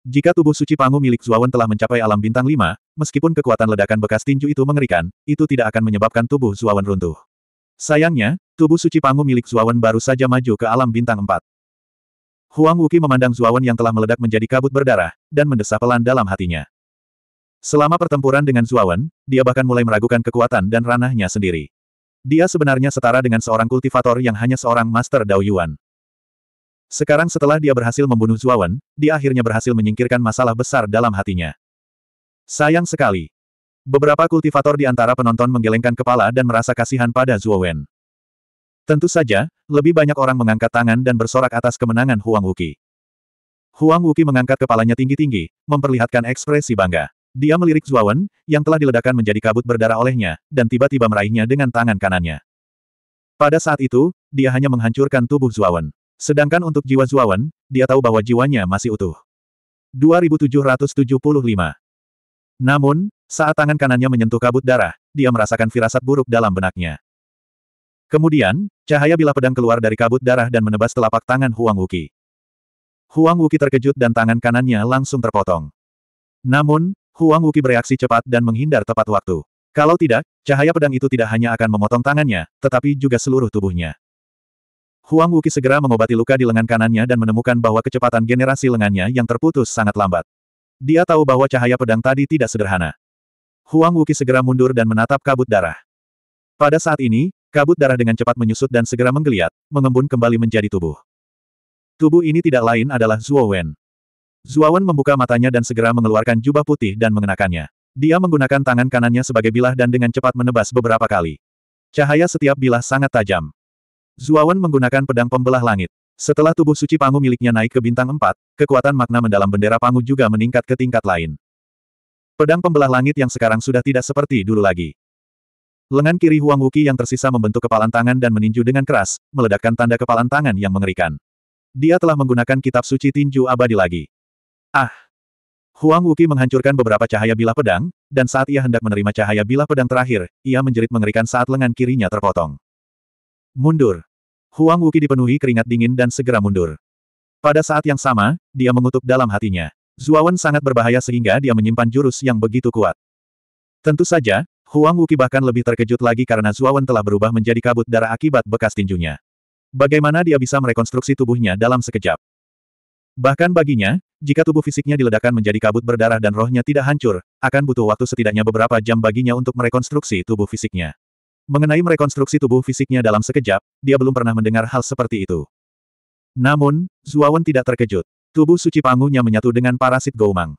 Jika tubuh suci Pangu milik Zuawan telah mencapai alam bintang 5, meskipun kekuatan ledakan bekas tinju itu mengerikan, itu tidak akan menyebabkan tubuh Zuawan runtuh. Sayangnya, tubuh suci Pangu milik Zuawan baru saja maju ke alam bintang 4. Huang Wuki memandang Zuawan yang telah meledak menjadi kabut berdarah, dan mendesah pelan dalam hatinya. Selama pertempuran dengan Zuawan, dia bahkan mulai meragukan kekuatan dan ranahnya sendiri. Dia sebenarnya setara dengan seorang kultivator yang hanya seorang master Dao Yuan. Sekarang setelah dia berhasil membunuh Zuawan, dia akhirnya berhasil menyingkirkan masalah besar dalam hatinya. Sayang sekali. Beberapa kultivator di antara penonton menggelengkan kepala dan merasa kasihan pada Zuowen. Tentu saja, lebih banyak orang mengangkat tangan dan bersorak atas kemenangan Huang Wuki. Huang Wuki mengangkat kepalanya tinggi-tinggi, memperlihatkan ekspresi bangga. Dia melirik Zuawan, yang telah diledakkan menjadi kabut berdarah olehnya, dan tiba-tiba meraihnya dengan tangan kanannya. Pada saat itu, dia hanya menghancurkan tubuh Zuawan. Sedangkan untuk jiwa Zuawan, dia tahu bahwa jiwanya masih utuh. 2775 Namun, saat tangan kanannya menyentuh kabut darah, dia merasakan firasat buruk dalam benaknya. Kemudian, cahaya bila pedang keluar dari kabut darah dan menebas telapak tangan Huang Wuki. Huang Wuki terkejut dan tangan kanannya langsung terpotong. Namun, Huang Wuki bereaksi cepat dan menghindar tepat waktu. Kalau tidak, cahaya pedang itu tidak hanya akan memotong tangannya, tetapi juga seluruh tubuhnya. Huang Wuki segera mengobati luka di lengan kanannya dan menemukan bahwa kecepatan generasi lengannya yang terputus sangat lambat. Dia tahu bahwa cahaya pedang tadi tidak sederhana. Huang Wuki segera mundur dan menatap kabut darah. Pada saat ini, kabut darah dengan cepat menyusut dan segera menggeliat, mengembun kembali menjadi tubuh. Tubuh ini tidak lain adalah Zuo Wen. Zuo Wen membuka matanya dan segera mengeluarkan jubah putih dan mengenakannya. Dia menggunakan tangan kanannya sebagai bilah dan dengan cepat menebas beberapa kali. Cahaya setiap bilah sangat tajam. Zuawan menggunakan pedang pembelah langit. Setelah tubuh suci Pangu miliknya naik ke bintang 4, kekuatan makna mendalam bendera Pangu juga meningkat ke tingkat lain. Pedang pembelah langit yang sekarang sudah tidak seperti dulu lagi. Lengan kiri Huang Wuki yang tersisa membentuk kepalan tangan dan meninju dengan keras, meledakkan tanda kepalan tangan yang mengerikan. Dia telah menggunakan kitab suci tinju abadi lagi. Ah! Huang Wuki menghancurkan beberapa cahaya bilah pedang, dan saat ia hendak menerima cahaya bilah pedang terakhir, ia menjerit mengerikan saat lengan kirinya terpotong. Mundur. Huang Wuki dipenuhi keringat dingin dan segera mundur. Pada saat yang sama, dia mengutuk dalam hatinya. Zuawan sangat berbahaya sehingga dia menyimpan jurus yang begitu kuat. Tentu saja, Huang Wuki bahkan lebih terkejut lagi karena Zuawan telah berubah menjadi kabut darah akibat bekas tinjunya. Bagaimana dia bisa merekonstruksi tubuhnya dalam sekejap? Bahkan baginya, jika tubuh fisiknya diledakkan menjadi kabut berdarah dan rohnya tidak hancur, akan butuh waktu setidaknya beberapa jam baginya untuk merekonstruksi tubuh fisiknya. Mengenai merekonstruksi tubuh fisiknya dalam sekejap, dia belum pernah mendengar hal seperti itu. Namun, Zuawan tidak terkejut. Tubuh suci pangunya menyatu dengan parasit Goumang.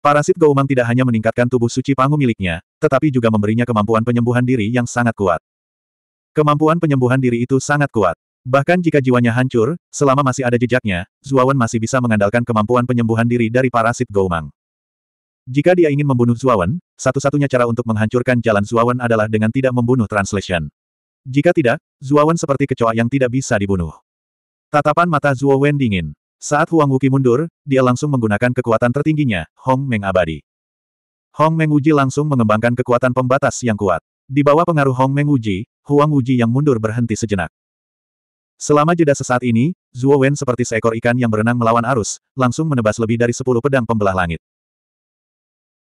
Parasit Goumang tidak hanya meningkatkan tubuh suci pangu miliknya, tetapi juga memberinya kemampuan penyembuhan diri yang sangat kuat. Kemampuan penyembuhan diri itu sangat kuat. Bahkan jika jiwanya hancur, selama masih ada jejaknya, Zuawan masih bisa mengandalkan kemampuan penyembuhan diri dari parasit Goumang. Jika dia ingin membunuh Zuawan, satu-satunya cara untuk menghancurkan jalan Zuawan adalah dengan tidak membunuh Translation. Jika tidak, Zuawan seperti kecoa yang tidak bisa dibunuh. Tatapan mata Zuawan dingin. Saat Huang Wuki mundur, dia langsung menggunakan kekuatan tertingginya, Hong Meng Abadi. Hong Meng Uji langsung mengembangkan kekuatan pembatas yang kuat. Di bawah pengaruh Hong Meng Uji, Huang Uji yang mundur berhenti sejenak. Selama jeda sesaat ini, Zuo seperti seekor ikan yang berenang melawan arus, langsung menebas lebih dari sepuluh pedang pembelah langit.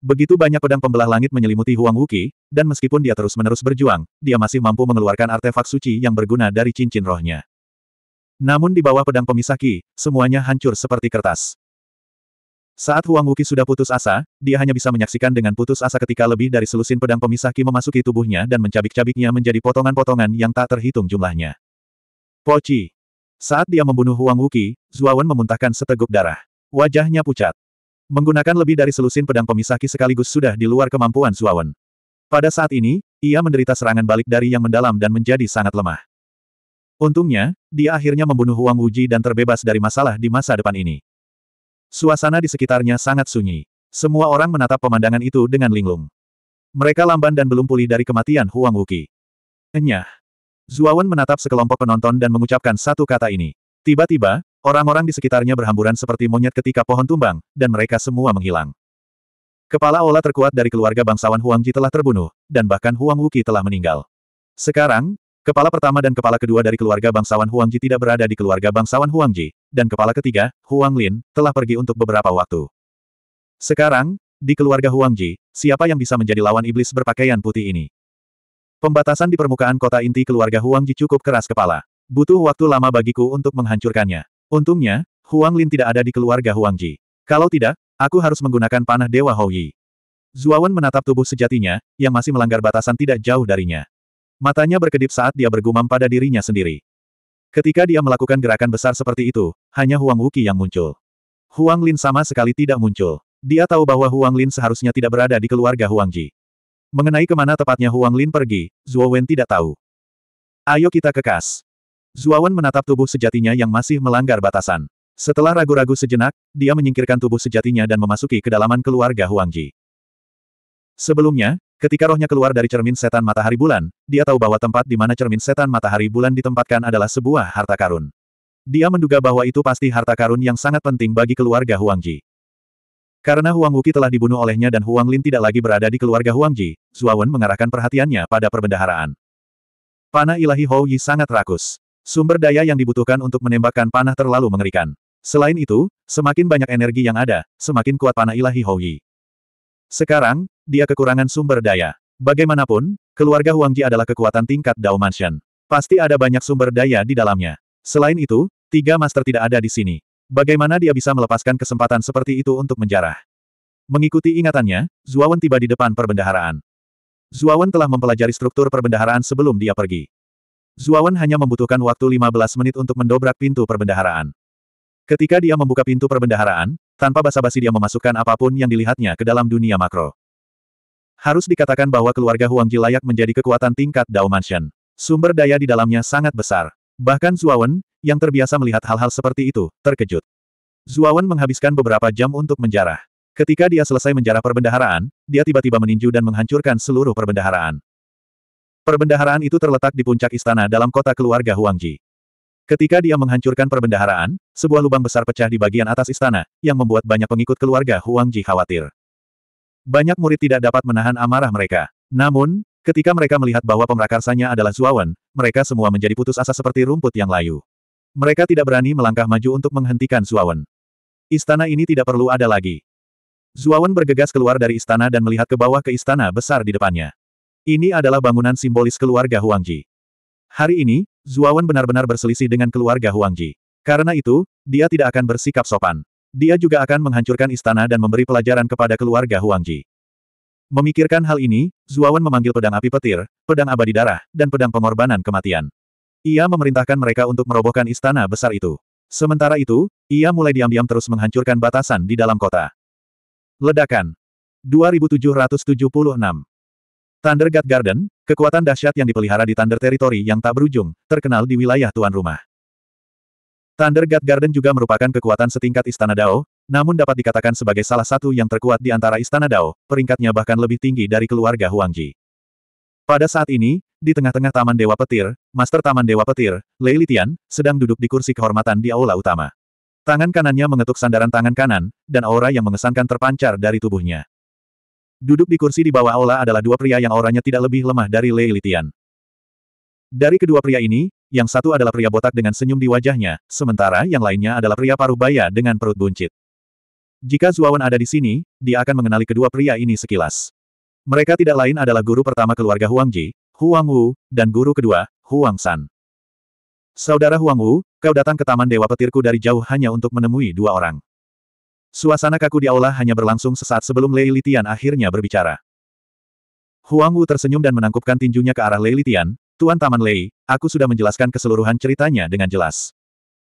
Begitu banyak pedang pembelah langit menyelimuti Huang Wuki, dan meskipun dia terus-menerus berjuang, dia masih mampu mengeluarkan artefak suci yang berguna dari cincin rohnya. Namun di bawah pedang pemisah Ki, semuanya hancur seperti kertas. Saat Huang Wuki sudah putus asa, dia hanya bisa menyaksikan dengan putus asa ketika lebih dari selusin pedang pemisah Ki memasuki tubuhnya dan mencabik-cabiknya menjadi potongan-potongan yang tak terhitung jumlahnya. Poci. Saat dia membunuh Huang Wuki, Zuawan memuntahkan seteguk darah. Wajahnya pucat. Menggunakan lebih dari selusin pedang pemisah ki sekaligus sudah di luar kemampuan Zuawan. Pada saat ini, ia menderita serangan balik dari yang mendalam dan menjadi sangat lemah. Untungnya, dia akhirnya membunuh Huang Wuji dan terbebas dari masalah di masa depan ini. Suasana di sekitarnya sangat sunyi. Semua orang menatap pemandangan itu dengan linglung. Mereka lamban dan belum pulih dari kematian Huang Wuki. Enyah. Zuawan menatap sekelompok penonton dan mengucapkan satu kata ini. Tiba-tiba, orang-orang di sekitarnya berhamburan seperti monyet ketika pohon tumbang, dan mereka semua menghilang. Kepala Ola terkuat dari keluarga bangsawan Huang Ji telah terbunuh, dan bahkan Huang Wuki telah meninggal. Sekarang, kepala pertama dan kepala kedua dari keluarga bangsawan Huang Ji tidak berada di keluarga bangsawan Huang Ji, dan kepala ketiga, Huang Lin, telah pergi untuk beberapa waktu. Sekarang, di keluarga Huang Ji, siapa yang bisa menjadi lawan iblis berpakaian putih ini? Pembatasan di permukaan kota inti keluarga Huang Ji cukup keras kepala. Butuh waktu lama bagiku untuk menghancurkannya. Untungnya, Huang Lin tidak ada di keluarga Huang Ji. Kalau tidak, aku harus menggunakan panah Dewa Hou Yi. Zuawan menatap tubuh sejatinya, yang masih melanggar batasan tidak jauh darinya. Matanya berkedip saat dia bergumam pada dirinya sendiri. Ketika dia melakukan gerakan besar seperti itu, hanya Huang Wuki yang muncul. Huang Lin sama sekali tidak muncul. Dia tahu bahwa Huang Lin seharusnya tidak berada di keluarga Huang Ji. Mengenai kemana tepatnya Huang Lin pergi, Zhuo Wen tidak tahu. Ayo kita kekas. Zuawan menatap tubuh sejatinya yang masih melanggar batasan. Setelah ragu-ragu sejenak, dia menyingkirkan tubuh sejatinya dan memasuki kedalaman keluarga Huangji. Sebelumnya, ketika rohnya keluar dari cermin setan matahari bulan, dia tahu bahwa tempat di mana cermin setan matahari bulan ditempatkan adalah sebuah harta karun. Dia menduga bahwa itu pasti harta karun yang sangat penting bagi keluarga Huangji. Karena Huang Wuki telah dibunuh olehnya dan Huang Lin tidak lagi berada di keluarga Huangji, Zuawan mengarahkan perhatiannya pada perbendaharaan. Panah ilahi Hou Yi sangat rakus. Sumber daya yang dibutuhkan untuk menembakkan panah terlalu mengerikan. Selain itu, semakin banyak energi yang ada, semakin kuat panah ilahi Houyi. Sekarang, dia kekurangan sumber daya. Bagaimanapun, keluarga Huangji adalah kekuatan tingkat Dao Mansion. Pasti ada banyak sumber daya di dalamnya. Selain itu, tiga master tidak ada di sini. Bagaimana dia bisa melepaskan kesempatan seperti itu untuk menjarah? Mengikuti ingatannya, Zuawan tiba di depan perbendaharaan. Zuawan telah mempelajari struktur perbendaharaan sebelum dia pergi. Zuawan hanya membutuhkan waktu 15 menit untuk mendobrak pintu perbendaharaan. Ketika dia membuka pintu perbendaharaan, tanpa basa-basi dia memasukkan apapun yang dilihatnya ke dalam dunia makro. Harus dikatakan bahwa keluarga Huang Ji layak menjadi kekuatan tingkat Dao Mansion. Sumber daya di dalamnya sangat besar. Bahkan Zuawan, yang terbiasa melihat hal-hal seperti itu, terkejut. Zuawan menghabiskan beberapa jam untuk menjarah. Ketika dia selesai menjarah perbendaharaan, dia tiba-tiba meninju dan menghancurkan seluruh perbendaharaan. Perbendaharaan itu terletak di puncak istana dalam kota keluarga Huangji. Ketika dia menghancurkan perbendaharaan, sebuah lubang besar pecah di bagian atas istana, yang membuat banyak pengikut keluarga Huangji khawatir. Banyak murid tidak dapat menahan amarah mereka. Namun, ketika mereka melihat bahwa pemrakarsanya adalah Zuawan, mereka semua menjadi putus asa seperti rumput yang layu. Mereka tidak berani melangkah maju untuk menghentikan Zuawan. Istana ini tidak perlu ada lagi. Zuawan bergegas keluar dari istana dan melihat ke bawah ke istana besar di depannya. Ini adalah bangunan simbolis keluarga Huangji. Hari ini, Zuawan benar-benar berselisih dengan keluarga Huangji. Karena itu, dia tidak akan bersikap sopan. Dia juga akan menghancurkan istana dan memberi pelajaran kepada keluarga Huangji. Memikirkan hal ini, Zuawan memanggil pedang api petir, pedang abadi darah, dan pedang pengorbanan kematian. Ia memerintahkan mereka untuk merobohkan istana besar itu. Sementara itu, ia mulai diam-diam terus menghancurkan batasan di dalam kota. Ledakan. 2776 Thunder God Garden, kekuatan dahsyat yang dipelihara di Thunder Territory yang tak berujung, terkenal di wilayah tuan rumah. Thunder God Garden juga merupakan kekuatan setingkat Istana Dao, namun dapat dikatakan sebagai salah satu yang terkuat di antara Istana Dao, peringkatnya bahkan lebih tinggi dari keluarga Huangji. Pada saat ini, di tengah-tengah Taman Dewa Petir, Master Taman Dewa Petir, Lei Litian, sedang duduk di kursi kehormatan di aula utama. Tangan kanannya mengetuk sandaran tangan kanan, dan aura yang mengesankan terpancar dari tubuhnya. Duduk di kursi di bawah aula adalah dua pria yang auranya tidak lebih lemah dari Lei Litian. Dari kedua pria ini, yang satu adalah pria botak dengan senyum di wajahnya, sementara yang lainnya adalah pria paruh baya dengan perut buncit. Jika Zuawan ada di sini, dia akan mengenali kedua pria ini sekilas. Mereka tidak lain adalah guru pertama keluarga Huang Ji, Huang Wu, dan guru kedua, Huang San. Saudara Huang Wu, kau datang ke Taman Dewa Petirku dari jauh hanya untuk menemui dua orang. Suasana kaku di aula hanya berlangsung sesaat sebelum Lei Litian akhirnya berbicara. Huang Wu tersenyum dan menangkupkan tinjunya ke arah Lei Litian, Tuan Taman Lei, aku sudah menjelaskan keseluruhan ceritanya dengan jelas.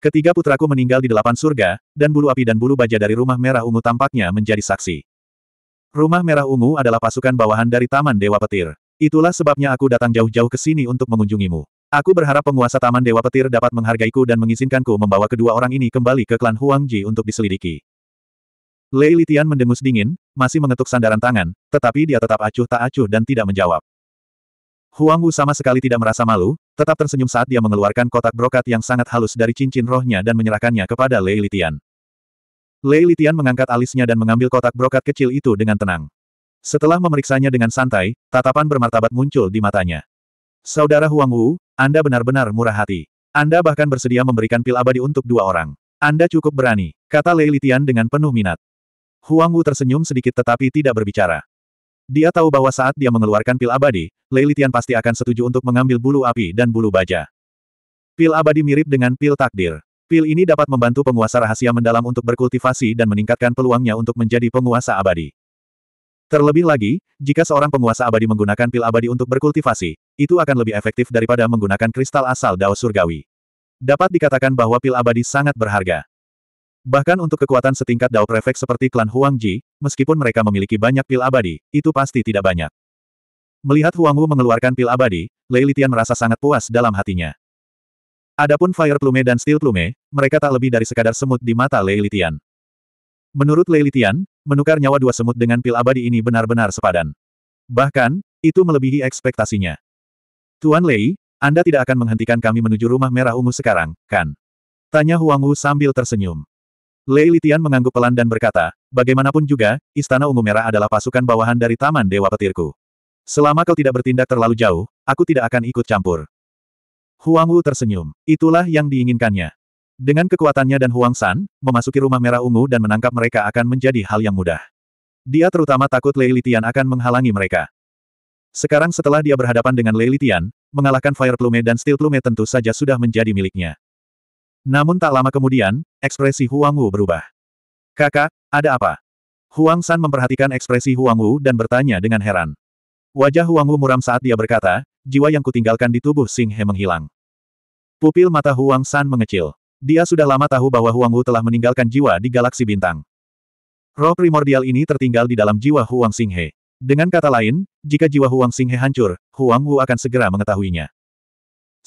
Ketiga putraku meninggal di delapan surga, dan bulu api dan bulu baja dari rumah merah ungu tampaknya menjadi saksi. Rumah merah ungu adalah pasukan bawahan dari Taman Dewa Petir. Itulah sebabnya aku datang jauh-jauh ke sini untuk mengunjungimu. Aku berharap penguasa Taman Dewa Petir dapat menghargaiku dan mengizinkanku membawa kedua orang ini kembali ke klan Ji untuk diselidiki. Lei Litian mendengus dingin, masih mengetuk sandaran tangan, tetapi dia tetap acuh tak acuh dan tidak menjawab. Huang Wu sama sekali tidak merasa malu, tetap tersenyum saat dia mengeluarkan kotak brokat yang sangat halus dari cincin rohnya dan menyerahkannya kepada Lei Litian. Lei Litian mengangkat alisnya dan mengambil kotak brokat kecil itu dengan tenang. Setelah memeriksanya dengan santai, tatapan bermartabat muncul di matanya. Saudara Huang Wu, Anda benar-benar murah hati. Anda bahkan bersedia memberikan pil abadi untuk dua orang. Anda cukup berani, kata Lei Litian dengan penuh minat. Huang Wu tersenyum sedikit tetapi tidak berbicara. Dia tahu bahwa saat dia mengeluarkan pil abadi, Lei Litian pasti akan setuju untuk mengambil bulu api dan bulu baja. Pil abadi mirip dengan pil takdir. Pil ini dapat membantu penguasa rahasia mendalam untuk berkultivasi dan meningkatkan peluangnya untuk menjadi penguasa abadi. Terlebih lagi, jika seorang penguasa abadi menggunakan pil abadi untuk berkultivasi, itu akan lebih efektif daripada menggunakan kristal asal Dao Surgawi. Dapat dikatakan bahwa pil abadi sangat berharga. Bahkan untuk kekuatan setingkat Dao Prefek seperti klan Huang Ji, meskipun mereka memiliki banyak pil abadi, itu pasti tidak banyak. Melihat Huang Wu mengeluarkan pil abadi, Lei Litian merasa sangat puas dalam hatinya. Adapun Fire Plume dan Steel Plume, mereka tak lebih dari sekadar semut di mata Lei Litian. Menurut Lei Litian, menukar nyawa dua semut dengan pil abadi ini benar-benar sepadan. Bahkan, itu melebihi ekspektasinya. Tuan Lei, Anda tidak akan menghentikan kami menuju rumah merah ungu sekarang, kan? Tanya Huang Wu sambil tersenyum. Lei Litian mengangguk pelan dan berkata, bagaimanapun juga, Istana Ungu Merah adalah pasukan bawahan dari Taman Dewa Petirku. Selama kau tidak bertindak terlalu jauh, aku tidak akan ikut campur. Huang Wu tersenyum. Itulah yang diinginkannya. Dengan kekuatannya dan Huang San, memasuki rumah merah ungu dan menangkap mereka akan menjadi hal yang mudah. Dia terutama takut Lei Litian akan menghalangi mereka. Sekarang setelah dia berhadapan dengan Lei Litian, mengalahkan Fire Plume dan Steel Plume tentu saja sudah menjadi miliknya. Namun tak lama kemudian, ekspresi Huang Wu berubah. Kakak, ada apa? Huang San memperhatikan ekspresi Huang Wu dan bertanya dengan heran. Wajah Huang Wu muram saat dia berkata, jiwa yang kutinggalkan di tubuh Sing He menghilang. Pupil mata Huang San mengecil. Dia sudah lama tahu bahwa Huang Wu telah meninggalkan jiwa di galaksi bintang. Roh primordial ini tertinggal di dalam jiwa Huang Sing He. Dengan kata lain, jika jiwa Huang Sing He hancur, Huang Wu akan segera mengetahuinya.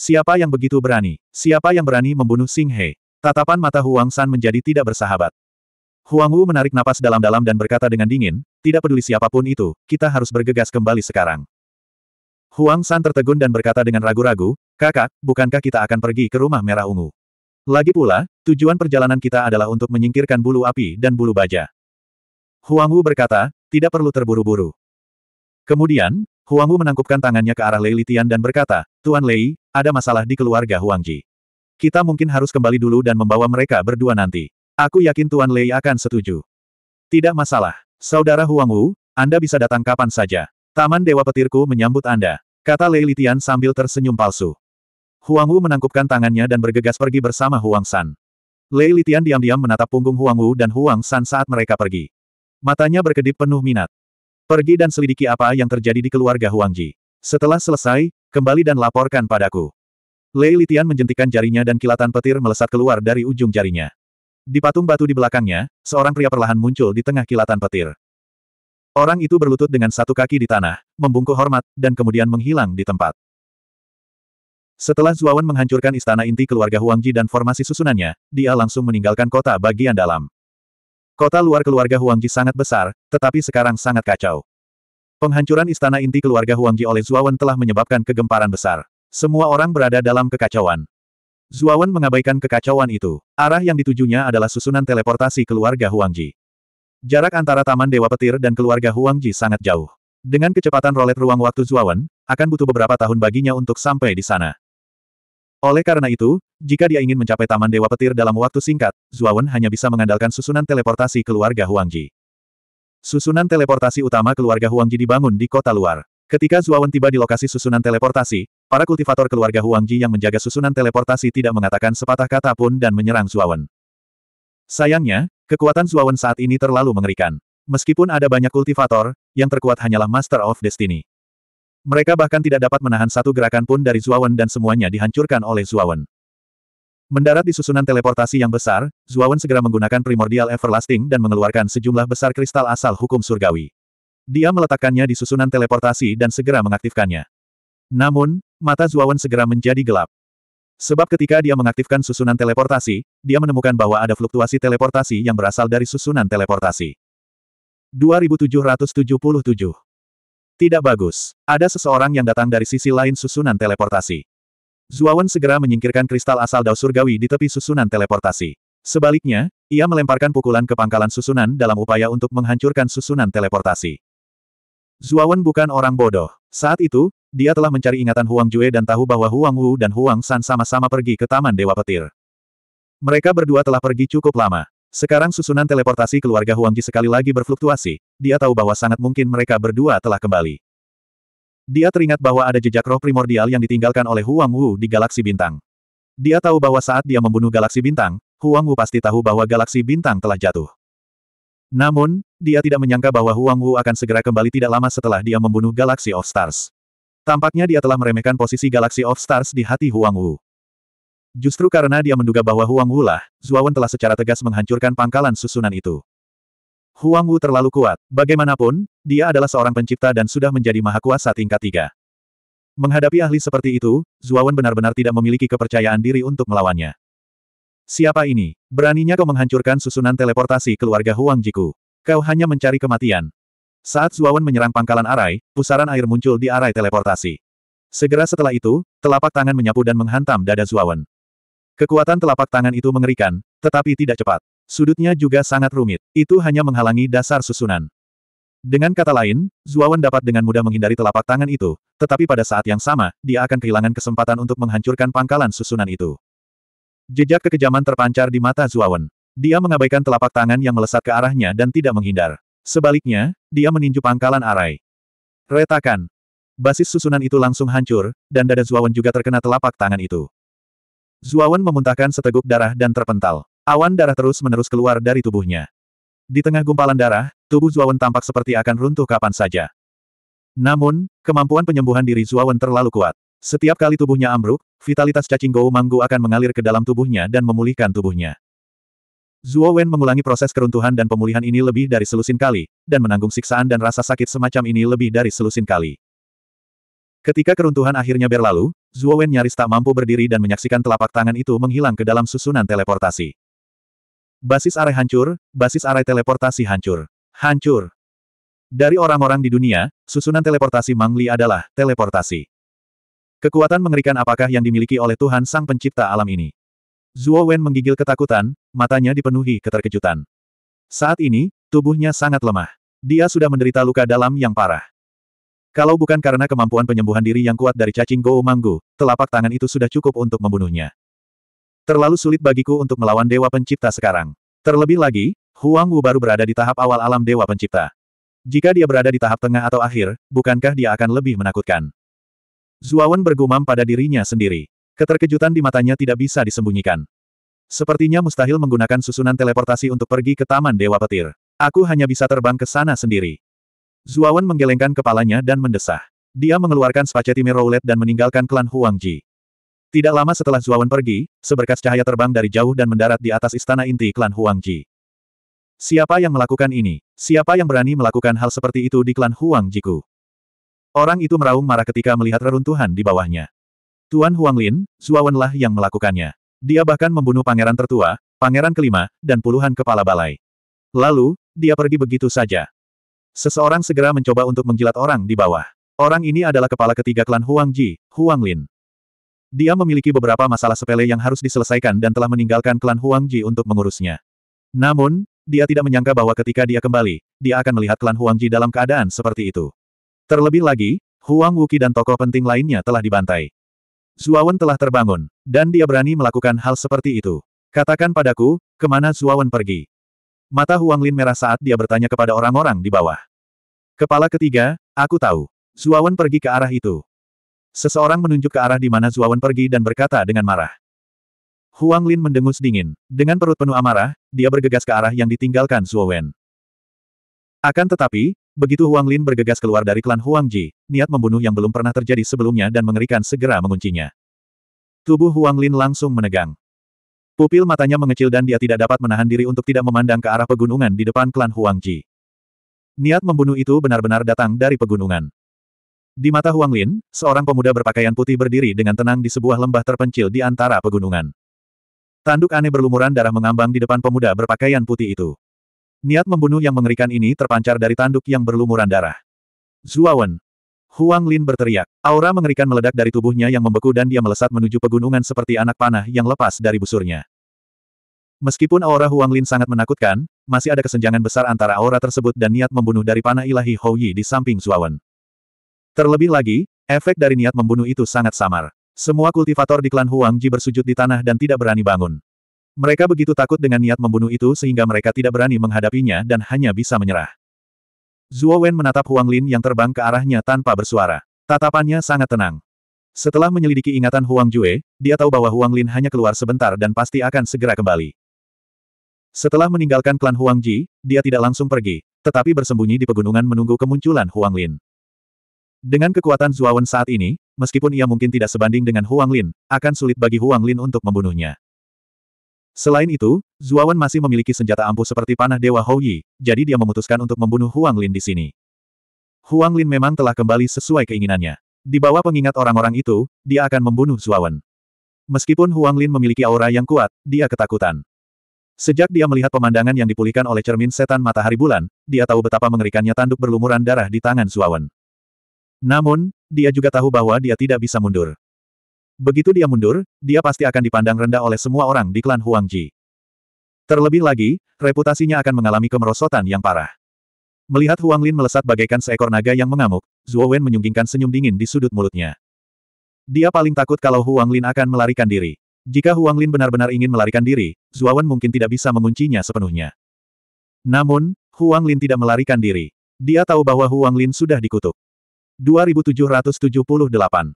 Siapa yang begitu berani? Siapa yang berani membunuh Sing He? Tatapan mata Huang San menjadi tidak bersahabat. Huang Wu menarik napas dalam-dalam dan berkata dengan dingin, tidak peduli siapapun itu, kita harus bergegas kembali sekarang. Huang San tertegun dan berkata dengan ragu-ragu, kakak, bukankah kita akan pergi ke rumah merah ungu? Lagi pula, tujuan perjalanan kita adalah untuk menyingkirkan bulu api dan bulu baja. Huang Wu berkata, tidak perlu terburu-buru. Kemudian, Huang Wu menangkupkan tangannya ke arah Lei Litian dan berkata, Tuan Lei, ada masalah di keluarga Huang Ji. Kita mungkin harus kembali dulu dan membawa mereka berdua nanti. Aku yakin Tuan Lei akan setuju. Tidak masalah. Saudara Huang Wu, Anda bisa datang kapan saja. Taman Dewa Petirku menyambut Anda. Kata Lei Litian sambil tersenyum palsu. Huang Wu menangkupkan tangannya dan bergegas pergi bersama Huang San. Lei Litian diam-diam menatap punggung Huang Wu dan Huang San saat mereka pergi. Matanya berkedip penuh minat. Pergi dan selidiki apa yang terjadi di keluarga Huang Ji. Setelah selesai, kembali dan laporkan padaku. Lei Litian menjentikan jarinya dan kilatan petir melesat keluar dari ujung jarinya. Di patung batu di belakangnya, seorang pria perlahan muncul di tengah kilatan petir. Orang itu berlutut dengan satu kaki di tanah, membungkuk hormat, dan kemudian menghilang di tempat. Setelah Zuawan menghancurkan istana inti keluarga Huangji dan formasi susunannya, dia langsung meninggalkan kota bagian dalam. Kota luar keluarga Huangji sangat besar, tetapi sekarang sangat kacau. Penghancuran istana inti keluarga Huangji oleh Zuawan telah menyebabkan kegemparan besar. Semua orang berada dalam kekacauan. Zuawan mengabaikan kekacauan itu. Arah yang ditujunya adalah susunan teleportasi keluarga Huangji. Jarak antara Taman Dewa Petir dan keluarga Huangji sangat jauh. Dengan kecepatan rolet ruang waktu Zuawan, akan butuh beberapa tahun baginya untuk sampai di sana. Oleh karena itu, jika dia ingin mencapai Taman Dewa Petir dalam waktu singkat, Zuawan hanya bisa mengandalkan susunan teleportasi keluarga Huangji. Susunan teleportasi utama keluarga Huangji dibangun di kota luar. Ketika Zuawan tiba di lokasi susunan teleportasi, para kultivator keluarga Huangji yang menjaga susunan teleportasi tidak mengatakan sepatah kata pun dan menyerang Zuawan. Sayangnya, kekuatan Zuawan saat ini terlalu mengerikan. Meskipun ada banyak kultivator, yang terkuat hanyalah Master of Destiny. Mereka bahkan tidak dapat menahan satu gerakan pun dari Zuawan dan semuanya dihancurkan oleh Zuawan. Mendarat di susunan teleportasi yang besar, Zuawan segera menggunakan primordial everlasting dan mengeluarkan sejumlah besar kristal asal hukum surgawi. Dia meletakkannya di susunan teleportasi dan segera mengaktifkannya. Namun, mata Zuawan segera menjadi gelap. Sebab ketika dia mengaktifkan susunan teleportasi, dia menemukan bahwa ada fluktuasi teleportasi yang berasal dari susunan teleportasi. 2777 Tidak bagus. Ada seseorang yang datang dari sisi lain susunan teleportasi. Zuawan segera menyingkirkan kristal asal dao surgawi di tepi susunan teleportasi. Sebaliknya, ia melemparkan pukulan ke pangkalan susunan dalam upaya untuk menghancurkan susunan teleportasi. Zuawan bukan orang bodoh. Saat itu, dia telah mencari ingatan Huang Jue dan tahu bahwa Huang Wu dan Huang San sama-sama pergi ke Taman Dewa Petir. Mereka berdua telah pergi cukup lama. Sekarang susunan teleportasi keluarga Huang Ji sekali lagi berfluktuasi, dia tahu bahwa sangat mungkin mereka berdua telah kembali. Dia teringat bahwa ada jejak roh primordial yang ditinggalkan oleh Huang Wu di galaksi bintang. Dia tahu bahwa saat dia membunuh galaksi bintang, Huang Wu pasti tahu bahwa galaksi bintang telah jatuh. Namun, dia tidak menyangka bahwa Huang Wu akan segera kembali tidak lama setelah dia membunuh galaksi of Stars. Tampaknya dia telah meremehkan posisi galaksi of Stars di hati Huang Wu. Justru karena dia menduga bahwa Huang Wu lah, Zuawan telah secara tegas menghancurkan pangkalan susunan itu. Huang Wu terlalu kuat. Bagaimanapun, dia adalah seorang pencipta dan sudah menjadi maha kuasa tingkat tiga. Menghadapi ahli seperti itu, Zuawan benar-benar tidak memiliki kepercayaan diri untuk melawannya. Siapa ini? Beraninya kau menghancurkan susunan teleportasi keluarga Huang Jiku. Kau hanya mencari kematian. Saat Zuawan menyerang pangkalan arai, pusaran air muncul di arai teleportasi. Segera setelah itu, telapak tangan menyapu dan menghantam dada Zuawan. Kekuatan telapak tangan itu mengerikan, tetapi tidak cepat. Sudutnya juga sangat rumit. Itu hanya menghalangi dasar susunan. Dengan kata lain, Zuawan dapat dengan mudah menghindari telapak tangan itu, tetapi pada saat yang sama, dia akan kehilangan kesempatan untuk menghancurkan pangkalan susunan itu. Jejak kekejaman terpancar di mata Zuawan. Dia mengabaikan telapak tangan yang melesat ke arahnya dan tidak menghindar. Sebaliknya, dia meninju pangkalan arai. Retakan. Basis susunan itu langsung hancur, dan dada Zuawan juga terkena telapak tangan itu. Zuawan memuntahkan seteguk darah dan terpental. Awan darah terus-menerus keluar dari tubuhnya. Di tengah gumpalan darah, tubuh Zuawan tampak seperti akan runtuh kapan saja. Namun, kemampuan penyembuhan diri Zuawan terlalu kuat. Setiap kali tubuhnya ambruk, vitalitas cacing Gou Manggu akan mengalir ke dalam tubuhnya dan memulihkan tubuhnya. Zuo Wen mengulangi proses keruntuhan dan pemulihan ini lebih dari selusin kali, dan menanggung siksaan dan rasa sakit semacam ini lebih dari selusin kali. Ketika keruntuhan akhirnya berlalu, Zuo Wen nyaris tak mampu berdiri dan menyaksikan telapak tangan itu menghilang ke dalam susunan teleportasi. Basis arai hancur, basis arai teleportasi hancur. Hancur. Dari orang-orang di dunia, susunan teleportasi Mangli adalah teleportasi. Kekuatan mengerikan apakah yang dimiliki oleh Tuhan Sang Pencipta alam ini. Zuo Wen menggigil ketakutan, matanya dipenuhi keterkejutan. Saat ini, tubuhnya sangat lemah. Dia sudah menderita luka dalam yang parah. Kalau bukan karena kemampuan penyembuhan diri yang kuat dari cacing Gou Manggu, telapak tangan itu sudah cukup untuk membunuhnya. Terlalu sulit bagiku untuk melawan Dewa Pencipta sekarang. Terlebih lagi, Huang Wu baru berada di tahap awal alam Dewa Pencipta. Jika dia berada di tahap tengah atau akhir, bukankah dia akan lebih menakutkan? Zuawan bergumam pada dirinya sendiri. Keterkejutan di matanya tidak bisa disembunyikan. Sepertinya mustahil menggunakan susunan teleportasi untuk pergi ke Taman Dewa Petir. Aku hanya bisa terbang ke sana sendiri. Zuawan menggelengkan kepalanya dan mendesah. Dia mengeluarkan spaceti roulette dan meninggalkan klan Huang Ji. Tidak lama setelah Zuawan pergi, seberkas cahaya terbang dari jauh dan mendarat di atas istana inti klan Huangji. Siapa yang melakukan ini? Siapa yang berani melakukan hal seperti itu di klan Huangjiku? Orang itu meraung marah ketika melihat reruntuhan di bawahnya. Tuan Huanglin, Zuawanlah yang melakukannya. Dia bahkan membunuh pangeran tertua, pangeran kelima, dan puluhan kepala balai. Lalu, dia pergi begitu saja. Seseorang segera mencoba untuk menjilat orang di bawah. Orang ini adalah kepala ketiga klan Huangji, Huanglin. Dia memiliki beberapa masalah sepele yang harus diselesaikan dan telah meninggalkan klan Huang Ji untuk mengurusnya. Namun, dia tidak menyangka bahwa ketika dia kembali, dia akan melihat klan Huang Ji dalam keadaan seperti itu. Terlebih lagi, Huang Wuki dan tokoh penting lainnya telah dibantai. Zuawan telah terbangun, dan dia berani melakukan hal seperti itu. Katakan padaku, kemana Zuawan pergi? Mata Huang Lin merah saat dia bertanya kepada orang-orang di bawah. Kepala ketiga, aku tahu. Zuawan pergi ke arah itu. Seseorang menunjuk ke arah di mana Zuawan pergi dan berkata dengan marah. Huang Lin mendengus dingin. Dengan perut penuh amarah, dia bergegas ke arah yang ditinggalkan Zuawan. Akan tetapi, begitu Huang Lin bergegas keluar dari klan Huang Ji, niat membunuh yang belum pernah terjadi sebelumnya dan mengerikan segera menguncinya. Tubuh Huang Lin langsung menegang. Pupil matanya mengecil dan dia tidak dapat menahan diri untuk tidak memandang ke arah pegunungan di depan klan Huang Ji. Niat membunuh itu benar-benar datang dari pegunungan. Di mata Huang Lin, seorang pemuda berpakaian putih berdiri dengan tenang di sebuah lembah terpencil di antara pegunungan. Tanduk aneh berlumuran darah mengambang di depan pemuda berpakaian putih itu. Niat membunuh yang mengerikan ini terpancar dari tanduk yang berlumuran darah. Zuawan. Huang Lin berteriak. Aura mengerikan meledak dari tubuhnya yang membeku dan dia melesat menuju pegunungan seperti anak panah yang lepas dari busurnya. Meskipun aura Huang Lin sangat menakutkan, masih ada kesenjangan besar antara aura tersebut dan niat membunuh dari panah ilahi Hou Yi di samping Zuawan. Terlebih lagi, efek dari niat membunuh itu sangat samar. Semua kultivator di klan Huang Ji bersujud di tanah dan tidak berani bangun. Mereka begitu takut dengan niat membunuh itu sehingga mereka tidak berani menghadapinya dan hanya bisa menyerah. Zuo Wen menatap Huang Lin yang terbang ke arahnya tanpa bersuara. Tatapannya sangat tenang. Setelah menyelidiki ingatan Huang Jue, dia tahu bahwa Huang Lin hanya keluar sebentar dan pasti akan segera kembali. Setelah meninggalkan klan Huang Ji, dia tidak langsung pergi, tetapi bersembunyi di pegunungan menunggu kemunculan Huang Lin. Dengan kekuatan Zuawan saat ini, meskipun ia mungkin tidak sebanding dengan Huang Lin, akan sulit bagi Huang Lin untuk membunuhnya. Selain itu, Zuawan masih memiliki senjata ampuh seperti panah Dewa Hou Yi, jadi dia memutuskan untuk membunuh Huang Lin di sini. Huang Lin memang telah kembali sesuai keinginannya. Di bawah pengingat orang-orang itu, dia akan membunuh Zuawan. Meskipun Huang Lin memiliki aura yang kuat, dia ketakutan. Sejak dia melihat pemandangan yang dipulihkan oleh cermin setan matahari bulan, dia tahu betapa mengerikannya tanduk berlumuran darah di tangan Zuawan. Namun, dia juga tahu bahwa dia tidak bisa mundur. Begitu dia mundur, dia pasti akan dipandang rendah oleh semua orang di klan Huangji. Terlebih lagi, reputasinya akan mengalami kemerosotan yang parah. Melihat Huang Lin melesat bagaikan seekor naga yang mengamuk, Zhuo Wen menyunggingkan senyum dingin di sudut mulutnya. Dia paling takut kalau Huang Lin akan melarikan diri. Jika Huang Lin benar-benar ingin melarikan diri, Zhuo Wen mungkin tidak bisa menguncinya sepenuhnya. Namun, Huang Lin tidak melarikan diri. Dia tahu bahwa Huang Lin sudah dikutuk. 2778.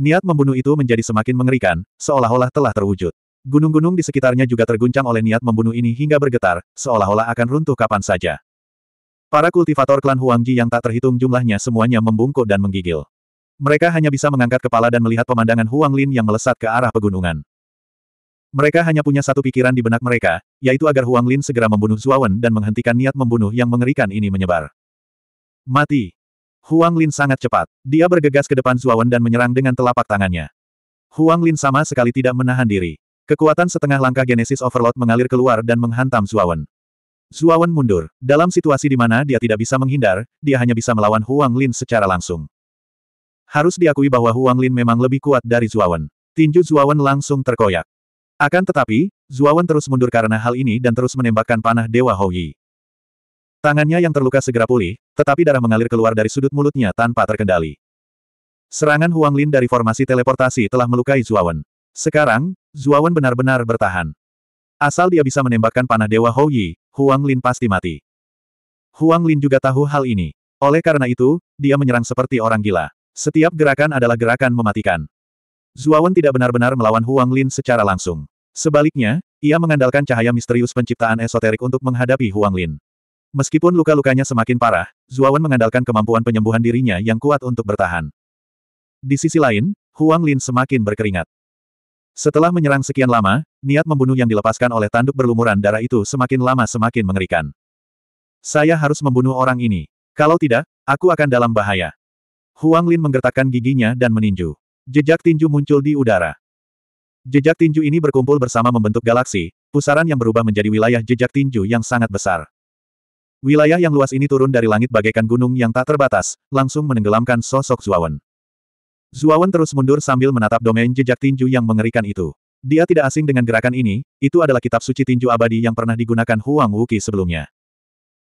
Niat membunuh itu menjadi semakin mengerikan, seolah-olah telah terwujud. Gunung-gunung di sekitarnya juga terguncang oleh niat membunuh ini hingga bergetar, seolah-olah akan runtuh kapan saja. Para kultivator klan Huangji yang tak terhitung jumlahnya semuanya membungkuk dan menggigil. Mereka hanya bisa mengangkat kepala dan melihat pemandangan Huang Lin yang melesat ke arah pegunungan. Mereka hanya punya satu pikiran di benak mereka, yaitu agar Huang Lin segera membunuh Zuawan dan menghentikan niat membunuh yang mengerikan ini menyebar. Mati! Huang Lin sangat cepat. Dia bergegas ke depan Zuawan dan menyerang dengan telapak tangannya. Huang Lin sama sekali tidak menahan diri. Kekuatan setengah langkah Genesis Overload mengalir keluar dan menghantam Zuawan. Zuawan mundur. Dalam situasi di mana dia tidak bisa menghindar, dia hanya bisa melawan Huang Lin secara langsung. Harus diakui bahwa Huang Lin memang lebih kuat dari Zuawan. Tinju Zuawan langsung terkoyak. Akan tetapi, Zuawan terus mundur karena hal ini dan terus menembakkan panah Dewa Hou Yi. Tangannya yang terluka segera pulih, tetapi darah mengalir keluar dari sudut mulutnya tanpa terkendali. Serangan Huang Lin dari formasi teleportasi telah melukai Zuawan. Sekarang, Zuawan benar-benar bertahan. Asal dia bisa menembakkan panah Dewa Hou Yi, Huang Lin pasti mati. Huang Lin juga tahu hal ini. Oleh karena itu, dia menyerang seperti orang gila. Setiap gerakan adalah gerakan mematikan. Zuawan tidak benar-benar melawan Huang Lin secara langsung. Sebaliknya, ia mengandalkan cahaya misterius penciptaan esoterik untuk menghadapi Huang Lin. Meskipun luka-lukanya semakin parah, Zuawan mengandalkan kemampuan penyembuhan dirinya yang kuat untuk bertahan. Di sisi lain, Huang Lin semakin berkeringat. Setelah menyerang sekian lama, niat membunuh yang dilepaskan oleh tanduk berlumuran darah itu semakin lama semakin mengerikan. Saya harus membunuh orang ini. Kalau tidak, aku akan dalam bahaya. Huang Lin menggertakkan giginya dan meninju. Jejak tinju muncul di udara. Jejak tinju ini berkumpul bersama membentuk galaksi, pusaran yang berubah menjadi wilayah jejak tinju yang sangat besar. Wilayah yang luas ini turun dari langit bagaikan gunung yang tak terbatas, langsung menenggelamkan sosok Zuawan. Zuawan terus mundur sambil menatap domain jejak tinju yang mengerikan itu. Dia tidak asing dengan gerakan ini, itu adalah kitab suci tinju abadi yang pernah digunakan Huang Wuki sebelumnya.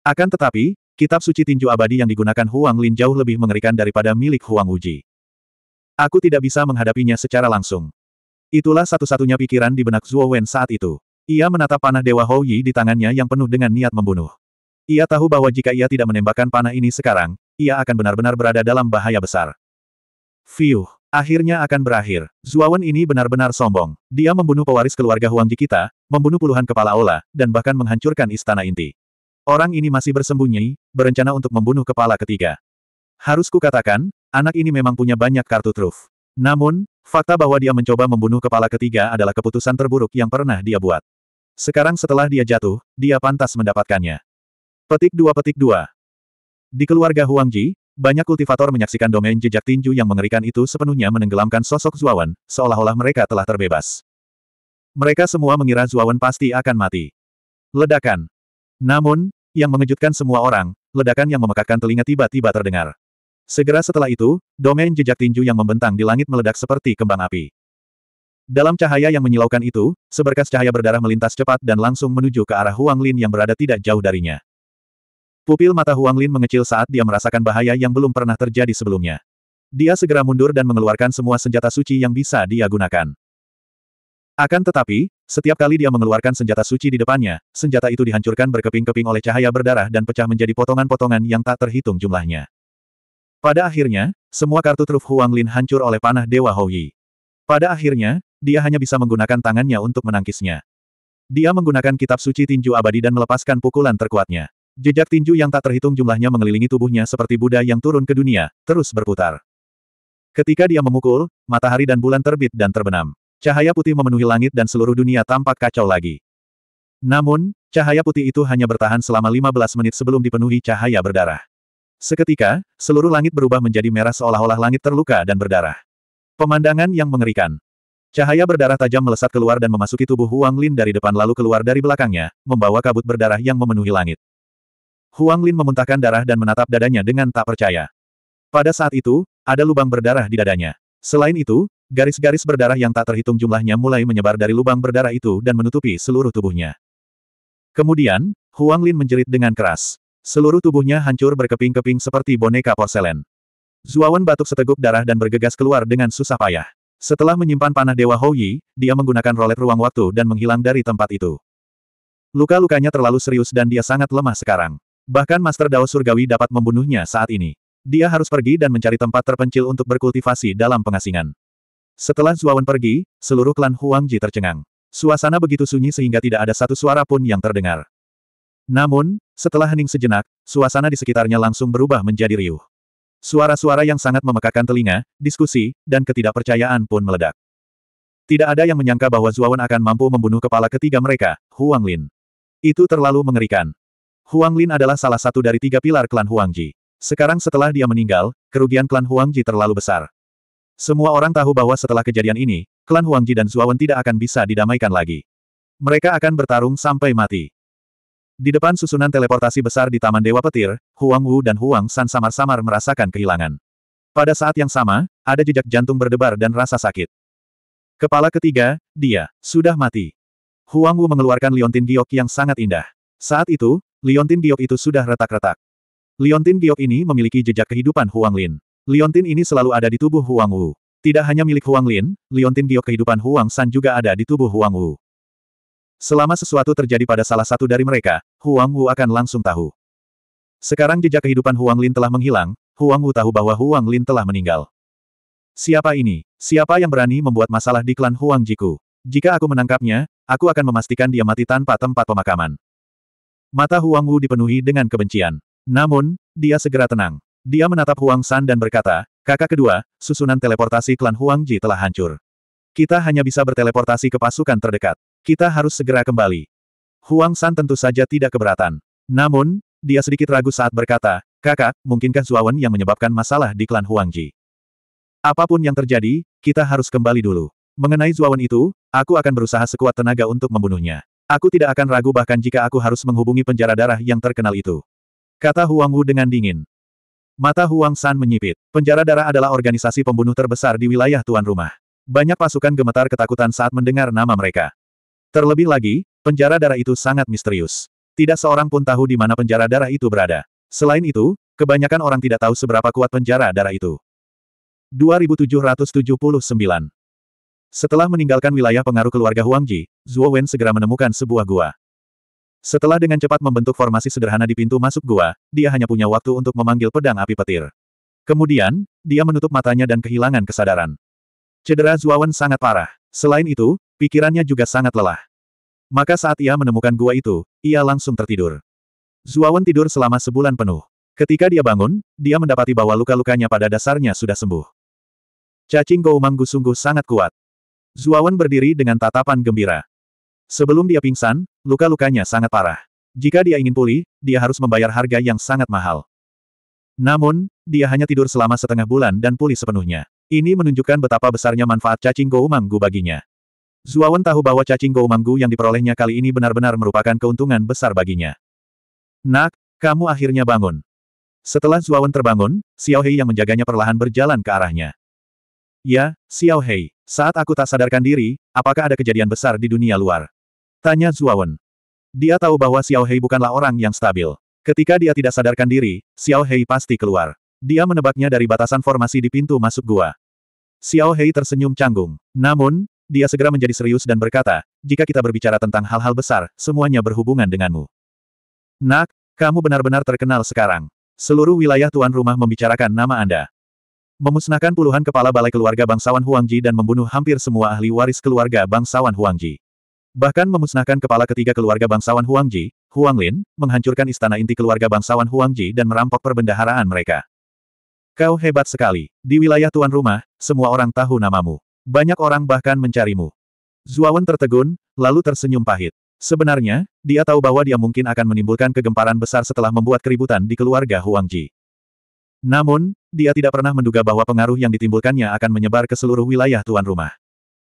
Akan tetapi, kitab suci tinju abadi yang digunakan Huang Lin jauh lebih mengerikan daripada milik Huang Wuji. Aku tidak bisa menghadapinya secara langsung. Itulah satu-satunya pikiran di benak Zuo Wen saat itu. Ia menatap panah Dewa Hou Yi di tangannya yang penuh dengan niat membunuh. Ia tahu bahwa jika ia tidak menembakkan panah ini sekarang, ia akan benar-benar berada dalam bahaya besar. Fiuh, akhirnya akan berakhir. Zuawan ini benar-benar sombong. Dia membunuh pewaris keluarga Huangji kita, membunuh puluhan kepala aula, dan bahkan menghancurkan istana inti. Orang ini masih bersembunyi, berencana untuk membunuh kepala ketiga. Harus kukatakan, anak ini memang punya banyak kartu truf. Namun, fakta bahwa dia mencoba membunuh kepala ketiga adalah keputusan terburuk yang pernah dia buat. Sekarang setelah dia jatuh, dia pantas mendapatkannya. Petik 2 Petik 2 Di keluarga Huang Ji, banyak kultivator menyaksikan domain jejak tinju yang mengerikan itu sepenuhnya menenggelamkan sosok Zuawan, seolah-olah mereka telah terbebas. Mereka semua mengira Zuawan pasti akan mati. Ledakan. Namun, yang mengejutkan semua orang, ledakan yang memekakkan telinga tiba-tiba terdengar. Segera setelah itu, domain jejak tinju yang membentang di langit meledak seperti kembang api. Dalam cahaya yang menyilaukan itu, seberkas cahaya berdarah melintas cepat dan langsung menuju ke arah Huang Lin yang berada tidak jauh darinya. Pupil mata Huang Lin mengecil saat dia merasakan bahaya yang belum pernah terjadi sebelumnya. Dia segera mundur dan mengeluarkan semua senjata suci yang bisa dia gunakan. Akan tetapi, setiap kali dia mengeluarkan senjata suci di depannya, senjata itu dihancurkan berkeping-keping oleh cahaya berdarah dan pecah menjadi potongan-potongan yang tak terhitung jumlahnya. Pada akhirnya, semua kartu truf Huang Lin hancur oleh panah Dewa Houyi. Pada akhirnya, dia hanya bisa menggunakan tangannya untuk menangkisnya. Dia menggunakan kitab suci tinju abadi dan melepaskan pukulan terkuatnya. Jejak tinju yang tak terhitung jumlahnya mengelilingi tubuhnya seperti Buddha yang turun ke dunia, terus berputar. Ketika dia memukul, matahari dan bulan terbit dan terbenam. Cahaya putih memenuhi langit dan seluruh dunia tampak kacau lagi. Namun, cahaya putih itu hanya bertahan selama 15 menit sebelum dipenuhi cahaya berdarah. Seketika, seluruh langit berubah menjadi merah seolah-olah langit terluka dan berdarah. Pemandangan yang mengerikan. Cahaya berdarah tajam melesat keluar dan memasuki tubuh Huang Lin dari depan lalu keluar dari belakangnya, membawa kabut berdarah yang memenuhi langit. Huang Lin memuntahkan darah dan menatap dadanya dengan tak percaya. Pada saat itu, ada lubang berdarah di dadanya. Selain itu, garis-garis berdarah yang tak terhitung jumlahnya mulai menyebar dari lubang berdarah itu dan menutupi seluruh tubuhnya. Kemudian, Huang Lin menjerit dengan keras. Seluruh tubuhnya hancur berkeping-keping seperti boneka porselen. Zuawan batuk seteguk darah dan bergegas keluar dengan susah payah. Setelah menyimpan panah Dewa Houyi, dia menggunakan rolet ruang waktu dan menghilang dari tempat itu. Luka-lukanya terlalu serius dan dia sangat lemah sekarang. Bahkan Master Dao Surgawi dapat membunuhnya saat ini. Dia harus pergi dan mencari tempat terpencil untuk berkultivasi dalam pengasingan. Setelah Zuawan pergi, seluruh klan Ji tercengang. Suasana begitu sunyi sehingga tidak ada satu suara pun yang terdengar. Namun, setelah hening sejenak, suasana di sekitarnya langsung berubah menjadi riuh. Suara-suara yang sangat memekakan telinga, diskusi, dan ketidakpercayaan pun meledak. Tidak ada yang menyangka bahwa Zuawan akan mampu membunuh kepala ketiga mereka, Huang Lin. Itu terlalu mengerikan. Huang Lin adalah salah satu dari tiga pilar klan Huang Ji. Sekarang setelah dia meninggal, kerugian klan Huang Ji terlalu besar. Semua orang tahu bahwa setelah kejadian ini, klan Huang Ji dan Zuawan tidak akan bisa didamaikan lagi. Mereka akan bertarung sampai mati. Di depan susunan teleportasi besar di Taman Dewa Petir, Huang Wu dan Huang San samar-samar merasakan kehilangan. Pada saat yang sama, ada jejak jantung berdebar dan rasa sakit. Kepala ketiga, dia, sudah mati. Huang Wu mengeluarkan liontin giok yang sangat indah. Saat itu, Liontin giok itu sudah retak-retak. Liontin giok ini memiliki jejak kehidupan Huang Lin. Liontin ini selalu ada di tubuh Huang Wu. Tidak hanya milik Huang Lin, liontin giok kehidupan Huang San juga ada di tubuh Huang Wu. Selama sesuatu terjadi pada salah satu dari mereka, Huang Wu akan langsung tahu. Sekarang jejak kehidupan Huang Lin telah menghilang, Huang Wu tahu bahwa Huang Lin telah meninggal. Siapa ini? Siapa yang berani membuat masalah di klan Huang Jiku? Jika aku menangkapnya, aku akan memastikan dia mati tanpa tempat pemakaman. Mata Huang Wu dipenuhi dengan kebencian. Namun, dia segera tenang. Dia menatap Huang San dan berkata, kakak kedua, susunan teleportasi klan Huang Ji telah hancur. Kita hanya bisa berteleportasi ke pasukan terdekat. Kita harus segera kembali. Huang San tentu saja tidak keberatan. Namun, dia sedikit ragu saat berkata, kakak, mungkinkah Zuawan yang menyebabkan masalah di klan Huang Ji? Apapun yang terjadi, kita harus kembali dulu. Mengenai Zuawan itu, aku akan berusaha sekuat tenaga untuk membunuhnya. Aku tidak akan ragu bahkan jika aku harus menghubungi penjara darah yang terkenal itu. Kata Huang Wu dengan dingin. Mata Huang San menyipit. Penjara darah adalah organisasi pembunuh terbesar di wilayah tuan rumah. Banyak pasukan gemetar ketakutan saat mendengar nama mereka. Terlebih lagi, penjara darah itu sangat misterius. Tidak seorang pun tahu di mana penjara darah itu berada. Selain itu, kebanyakan orang tidak tahu seberapa kuat penjara darah itu. 2779 setelah meninggalkan wilayah pengaruh keluarga Huang Ji, Zhuo Wen segera menemukan sebuah gua. Setelah dengan cepat membentuk formasi sederhana di pintu masuk gua, dia hanya punya waktu untuk memanggil pedang api petir. Kemudian, dia menutup matanya dan kehilangan kesadaran. Cedera Zhuo Wen sangat parah. Selain itu, pikirannya juga sangat lelah. Maka saat ia menemukan gua itu, ia langsung tertidur. Zhuo Wen tidur selama sebulan penuh. Ketika dia bangun, dia mendapati bahwa luka-lukanya pada dasarnya sudah sembuh. Cacing Manggu sungguh sangat kuat. Zuawan berdiri dengan tatapan gembira. Sebelum dia pingsan, luka-lukanya sangat parah. Jika dia ingin pulih, dia harus membayar harga yang sangat mahal. Namun, dia hanya tidur selama setengah bulan dan pulih sepenuhnya. Ini menunjukkan betapa besarnya manfaat cacing goumanggu baginya. Zuawan tahu bahwa cacing goumanggu yang diperolehnya kali ini benar-benar merupakan keuntungan besar baginya. Nak, kamu akhirnya bangun. Setelah Zuawan terbangun, Xiao Hei yang menjaganya perlahan berjalan ke arahnya. Ya, Xiao Hei. Saat aku tak sadarkan diri, apakah ada kejadian besar di dunia luar? Tanya Zuawan. Dia tahu bahwa Xiao Hei bukanlah orang yang stabil. Ketika dia tidak sadarkan diri, Xiao Hei pasti keluar. Dia menebaknya dari batasan formasi di pintu masuk gua. Xiao Hei tersenyum canggung. Namun, dia segera menjadi serius dan berkata, jika kita berbicara tentang hal-hal besar, semuanya berhubungan denganmu. Nak, kamu benar-benar terkenal sekarang. Seluruh wilayah tuan rumah membicarakan nama Anda. Memusnahkan puluhan kepala balai keluarga bangsawan Huangji dan membunuh hampir semua ahli waris keluarga bangsawan Huangji. Bahkan memusnahkan kepala ketiga keluarga bangsawan Huangji, Huang Lin, menghancurkan istana inti keluarga bangsawan Huangji dan merampok perbendaharaan mereka. Kau hebat sekali. Di wilayah tuan rumah, semua orang tahu namamu. Banyak orang bahkan mencarimu. Zuawan tertegun, lalu tersenyum pahit. Sebenarnya, dia tahu bahwa dia mungkin akan menimbulkan kegemparan besar setelah membuat keributan di keluarga Huangji. Namun, dia tidak pernah menduga bahwa pengaruh yang ditimbulkannya akan menyebar ke seluruh wilayah tuan rumah.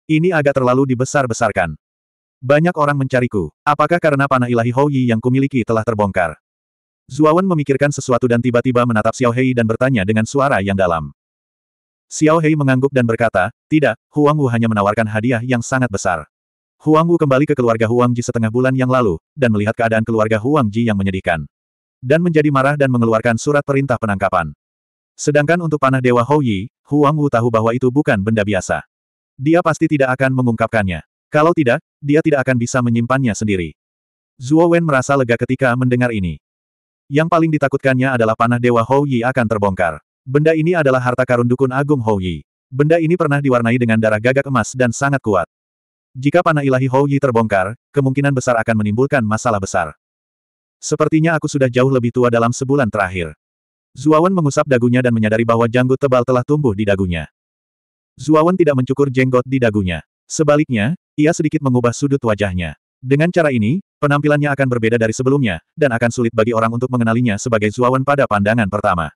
Ini agak terlalu dibesar-besarkan. Banyak orang mencariku. Apakah karena panah ilahi Houyi yang kumiliki telah terbongkar? Zuawan memikirkan sesuatu dan tiba-tiba menatap Xiao Hei dan bertanya dengan suara yang dalam. Xiao Hei mengangguk dan berkata, tidak, Huang Wu hanya menawarkan hadiah yang sangat besar. Huang Wu kembali ke keluarga Huang Ji setengah bulan yang lalu, dan melihat keadaan keluarga Huang Ji yang menyedihkan. Dan menjadi marah dan mengeluarkan surat perintah penangkapan. Sedangkan untuk panah Dewa Hou Yi, Huang Wu tahu bahwa itu bukan benda biasa. Dia pasti tidak akan mengungkapkannya. Kalau tidak, dia tidak akan bisa menyimpannya sendiri. Zhuo Wen merasa lega ketika mendengar ini. Yang paling ditakutkannya adalah panah Dewa Hou Yi akan terbongkar. Benda ini adalah harta karun dukun agung Hou Yi. Benda ini pernah diwarnai dengan darah gagak emas dan sangat kuat. Jika panah ilahi Hou Yi terbongkar, kemungkinan besar akan menimbulkan masalah besar. Sepertinya aku sudah jauh lebih tua dalam sebulan terakhir. Zuawan mengusap dagunya dan menyadari bahwa janggut tebal telah tumbuh di dagunya. Zuawan tidak mencukur jenggot di dagunya. Sebaliknya, ia sedikit mengubah sudut wajahnya. Dengan cara ini, penampilannya akan berbeda dari sebelumnya, dan akan sulit bagi orang untuk mengenalinya sebagai Zuawan pada pandangan pertama.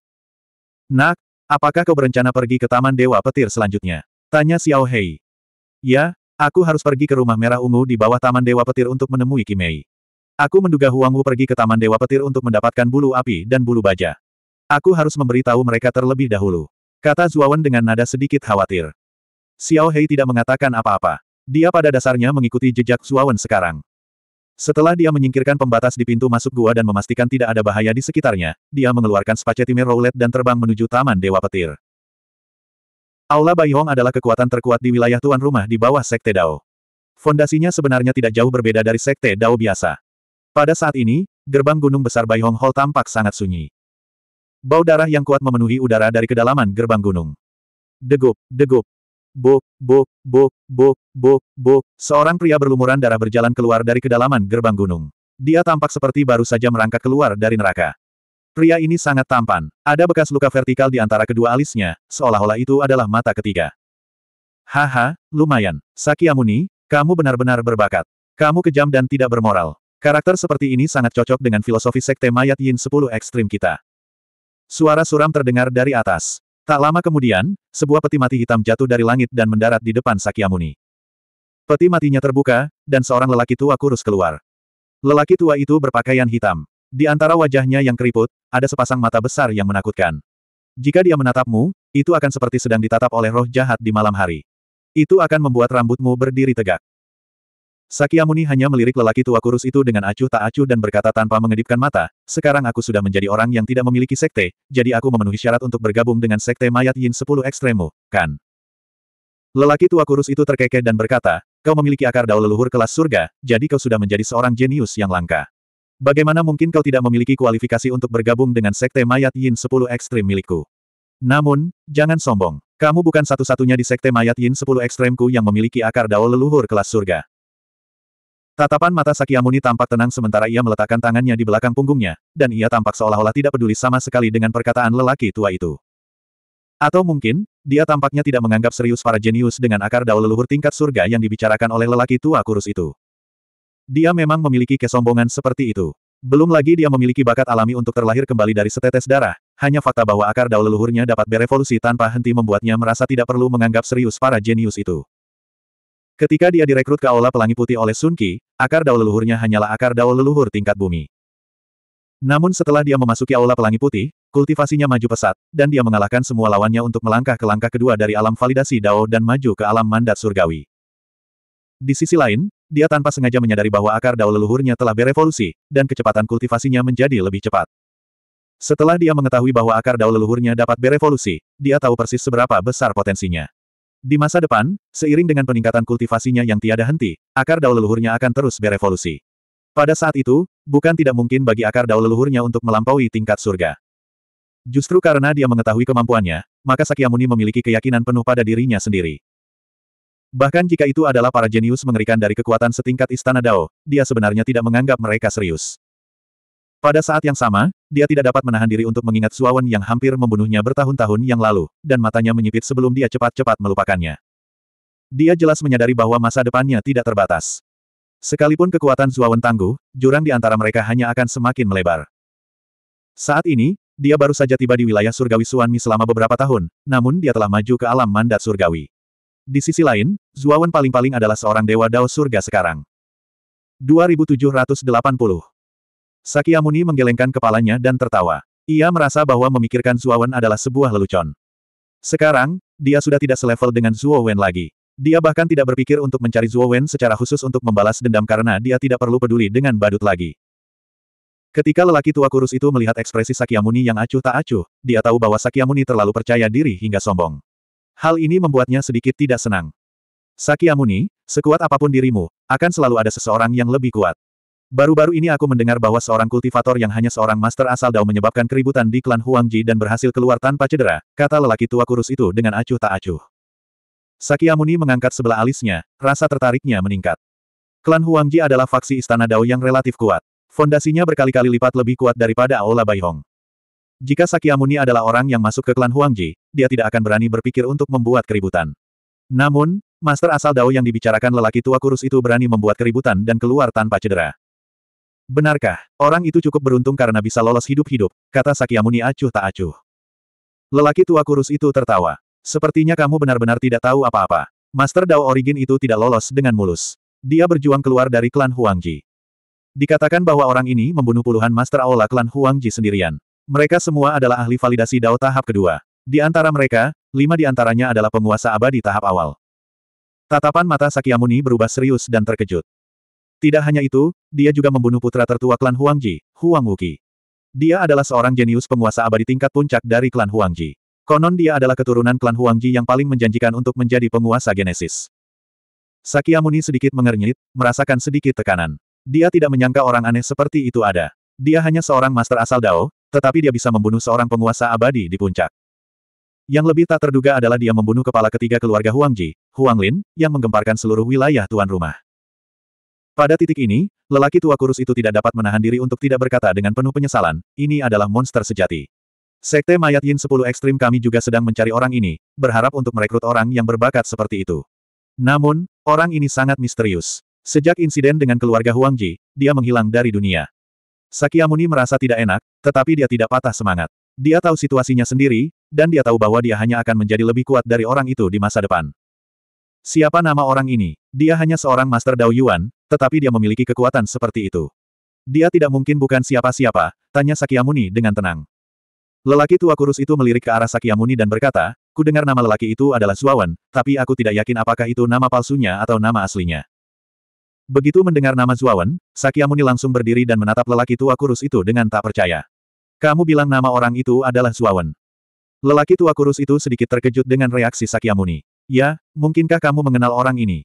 Nak, apakah kau berencana pergi ke Taman Dewa Petir selanjutnya? Tanya Xiao Hei. Ya, aku harus pergi ke rumah merah ungu di bawah Taman Dewa Petir untuk menemui Kimei. Aku menduga Huang Wu pergi ke Taman Dewa Petir untuk mendapatkan bulu api dan bulu baja. Aku harus memberitahu mereka terlebih dahulu. Kata Zuawan dengan nada sedikit khawatir. Xiao Hei tidak mengatakan apa-apa. Dia pada dasarnya mengikuti jejak Zuawan sekarang. Setelah dia menyingkirkan pembatas di pintu masuk gua dan memastikan tidak ada bahaya di sekitarnya, dia mengeluarkan spacetimer roulette dan terbang menuju Taman Dewa Petir. Aula Baihong adalah kekuatan terkuat di wilayah tuan rumah di bawah Sekte Dao. Fondasinya sebenarnya tidak jauh berbeda dari Sekte Dao biasa. Pada saat ini, gerbang gunung besar Baihong Hall tampak sangat sunyi. Bau darah yang kuat memenuhi udara dari kedalaman gerbang gunung. Degup, degup. Buk, buk, buk, buk, buk, bo. Seorang pria berlumuran darah berjalan keluar dari kedalaman gerbang gunung. Dia tampak seperti baru saja merangkak keluar dari neraka. Pria ini sangat tampan. Ada bekas luka vertikal di antara kedua alisnya, seolah-olah itu adalah mata ketiga. Haha, lumayan. Sakyamuni, kamu benar-benar berbakat. Kamu kejam dan tidak bermoral. Karakter seperti ini sangat cocok dengan filosofi sekte mayat Yin 10 ekstrim kita. Suara suram terdengar dari atas. Tak lama kemudian, sebuah peti mati hitam jatuh dari langit dan mendarat di depan Sakyamuni. Peti matinya terbuka, dan seorang lelaki tua kurus keluar. Lelaki tua itu berpakaian hitam. Di antara wajahnya yang keriput, ada sepasang mata besar yang menakutkan. Jika dia menatapmu, itu akan seperti sedang ditatap oleh roh jahat di malam hari. Itu akan membuat rambutmu berdiri tegak. Sakyamuni hanya melirik lelaki tua kurus itu dengan acuh tak acuh dan berkata tanpa mengedipkan mata, sekarang aku sudah menjadi orang yang tidak memiliki sekte, jadi aku memenuhi syarat untuk bergabung dengan sekte mayat yin 10 ekstremu, kan? Lelaki tua kurus itu terkekeh dan berkata, kau memiliki akar daul leluhur kelas surga, jadi kau sudah menjadi seorang jenius yang langka. Bagaimana mungkin kau tidak memiliki kualifikasi untuk bergabung dengan sekte mayat yin 10 ekstrem milikku? Namun, jangan sombong. Kamu bukan satu-satunya di sekte mayat Yin 10 ekstremku yang memiliki akar dao leluhur kelas surga. Tatapan mata Sakyamuni tampak tenang sementara ia meletakkan tangannya di belakang punggungnya, dan ia tampak seolah-olah tidak peduli sama sekali dengan perkataan lelaki tua itu. Atau mungkin, dia tampaknya tidak menganggap serius para jenius dengan akar daul leluhur tingkat surga yang dibicarakan oleh lelaki tua kurus itu. Dia memang memiliki kesombongan seperti itu. Belum lagi dia memiliki bakat alami untuk terlahir kembali dari setetes darah, hanya fakta bahwa akar daul leluhurnya dapat berevolusi tanpa henti membuatnya merasa tidak perlu menganggap serius para jenius itu. Ketika dia direkrut ke Aula Pelangi Putih oleh Sun Qi, akar dao leluhurnya hanyalah akar dao leluhur tingkat bumi. Namun setelah dia memasuki Aula Pelangi Putih, kultivasinya maju pesat, dan dia mengalahkan semua lawannya untuk melangkah ke langkah kedua dari alam validasi dao dan maju ke alam mandat surgawi. Di sisi lain, dia tanpa sengaja menyadari bahwa akar dao leluhurnya telah berevolusi, dan kecepatan kultivasinya menjadi lebih cepat. Setelah dia mengetahui bahwa akar dao leluhurnya dapat berevolusi, dia tahu persis seberapa besar potensinya. Di masa depan, seiring dengan peningkatan kultivasinya yang tiada henti, akar daun leluhurnya akan terus berevolusi. Pada saat itu, bukan tidak mungkin bagi akar daun leluhurnya untuk melampaui tingkat surga. Justru karena dia mengetahui kemampuannya, maka Sakyamuni memiliki keyakinan penuh pada dirinya sendiri. Bahkan jika itu adalah para jenius mengerikan dari kekuatan setingkat Istana Dao, dia sebenarnya tidak menganggap mereka serius. Pada saat yang sama, dia tidak dapat menahan diri untuk mengingat Suawan yang hampir membunuhnya bertahun-tahun yang lalu, dan matanya menyipit sebelum dia cepat-cepat melupakannya. Dia jelas menyadari bahwa masa depannya tidak terbatas. Sekalipun kekuatan Suawan tangguh, jurang di antara mereka hanya akan semakin melebar. Saat ini, dia baru saja tiba di wilayah surgawi Suanmi selama beberapa tahun, namun dia telah maju ke alam mandat surgawi. Di sisi lain, Zuawan paling-paling adalah seorang dewa dao surga sekarang. 2780 Sakyamuni menggelengkan kepalanya dan tertawa. Ia merasa bahwa memikirkan Zuowen adalah sebuah lelucon. Sekarang, dia sudah tidak selevel dengan Zuowen lagi. Dia bahkan tidak berpikir untuk mencari Zuowen secara khusus untuk membalas dendam karena dia tidak perlu peduli dengan badut lagi. Ketika lelaki tua kurus itu melihat ekspresi Sakyamuni yang acuh tak acuh, dia tahu bahwa Sakyamuni terlalu percaya diri hingga sombong. Hal ini membuatnya sedikit tidak senang. Sakyamuni, sekuat apapun dirimu, akan selalu ada seseorang yang lebih kuat. Baru-baru ini aku mendengar bahwa seorang kultivator yang hanya seorang master asal Dao menyebabkan keributan di klan Huangji dan berhasil keluar tanpa cedera, kata lelaki tua kurus itu dengan acuh tak acuh. Saki Sakyamuni mengangkat sebelah alisnya, rasa tertariknya meningkat. Klan Huangji adalah faksi istana Dao yang relatif kuat. Fondasinya berkali-kali lipat lebih kuat daripada Aula Baihong. Jika Saki Sakyamuni adalah orang yang masuk ke klan Huangji, dia tidak akan berani berpikir untuk membuat keributan. Namun, master asal Dao yang dibicarakan lelaki tua kurus itu berani membuat keributan dan keluar tanpa cedera. Benarkah, orang itu cukup beruntung karena bisa lolos hidup-hidup, kata Sakyamuni acuh tak acuh. Lelaki tua kurus itu tertawa. Sepertinya kamu benar-benar tidak tahu apa-apa. Master Dao Origin itu tidak lolos dengan mulus. Dia berjuang keluar dari klan Huangji. Dikatakan bahwa orang ini membunuh puluhan Master Aula klan Huangji sendirian. Mereka semua adalah ahli validasi Dao tahap kedua. Di antara mereka, lima di antaranya adalah penguasa abadi tahap awal. Tatapan mata Sakyamuni berubah serius dan terkejut. Tidak hanya itu, dia juga membunuh putra tertua klan Huangji, Huang Wuki. Dia adalah seorang jenius penguasa abadi tingkat puncak dari klan Huangji. Konon dia adalah keturunan klan Huangji yang paling menjanjikan untuk menjadi penguasa Genesis. Sakyamuni sedikit mengernyit, merasakan sedikit tekanan. Dia tidak menyangka orang aneh seperti itu ada. Dia hanya seorang master asal Dao, tetapi dia bisa membunuh seorang penguasa abadi di puncak. Yang lebih tak terduga adalah dia membunuh kepala ketiga keluarga Huangji, Huanglin, yang menggemparkan seluruh wilayah tuan rumah. Pada titik ini, lelaki tua kurus itu tidak dapat menahan diri untuk tidak berkata dengan penuh penyesalan, ini adalah monster sejati. Sekte Mayat Yin 10 Ekstrim kami juga sedang mencari orang ini, berharap untuk merekrut orang yang berbakat seperti itu. Namun, orang ini sangat misterius. Sejak insiden dengan keluarga Huang Ji, dia menghilang dari dunia. Sakyamuni merasa tidak enak, tetapi dia tidak patah semangat. Dia tahu situasinya sendiri, dan dia tahu bahwa dia hanya akan menjadi lebih kuat dari orang itu di masa depan. Siapa nama orang ini? Dia hanya seorang Master Dao Yuan, tetapi dia memiliki kekuatan seperti itu. Dia tidak mungkin bukan siapa-siapa, tanya Sakyamuni dengan tenang. Lelaki tua kurus itu melirik ke arah Sakyamuni dan berkata, ku dengar nama lelaki itu adalah Zuawan, tapi aku tidak yakin apakah itu nama palsunya atau nama aslinya. Begitu mendengar nama Zuawan, Sakyamuni langsung berdiri dan menatap lelaki tua kurus itu dengan tak percaya. Kamu bilang nama orang itu adalah Zuawan. Lelaki tua kurus itu sedikit terkejut dengan reaksi Sakyamuni. Ya, mungkinkah kamu mengenal orang ini?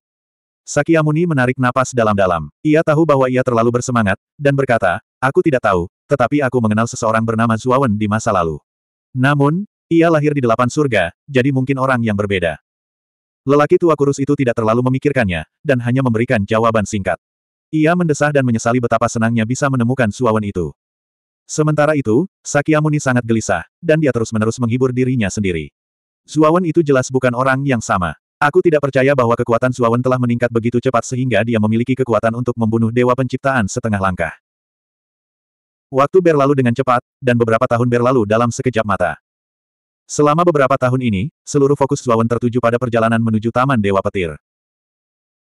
Sakyamuni menarik napas dalam-dalam. Ia tahu bahwa ia terlalu bersemangat, dan berkata, Aku tidak tahu, tetapi aku mengenal seseorang bernama Zuawan di masa lalu. Namun, ia lahir di delapan surga, jadi mungkin orang yang berbeda. Lelaki tua kurus itu tidak terlalu memikirkannya, dan hanya memberikan jawaban singkat. Ia mendesah dan menyesali betapa senangnya bisa menemukan Suawan itu. Sementara itu, Sakyamuni sangat gelisah, dan dia terus-menerus menghibur dirinya sendiri. Zuawan itu jelas bukan orang yang sama. Aku tidak percaya bahwa kekuatan Zuawan telah meningkat begitu cepat sehingga dia memiliki kekuatan untuk membunuh Dewa Penciptaan setengah langkah. Waktu berlalu dengan cepat, dan beberapa tahun berlalu dalam sekejap mata. Selama beberapa tahun ini, seluruh fokus Zuawan tertuju pada perjalanan menuju Taman Dewa Petir.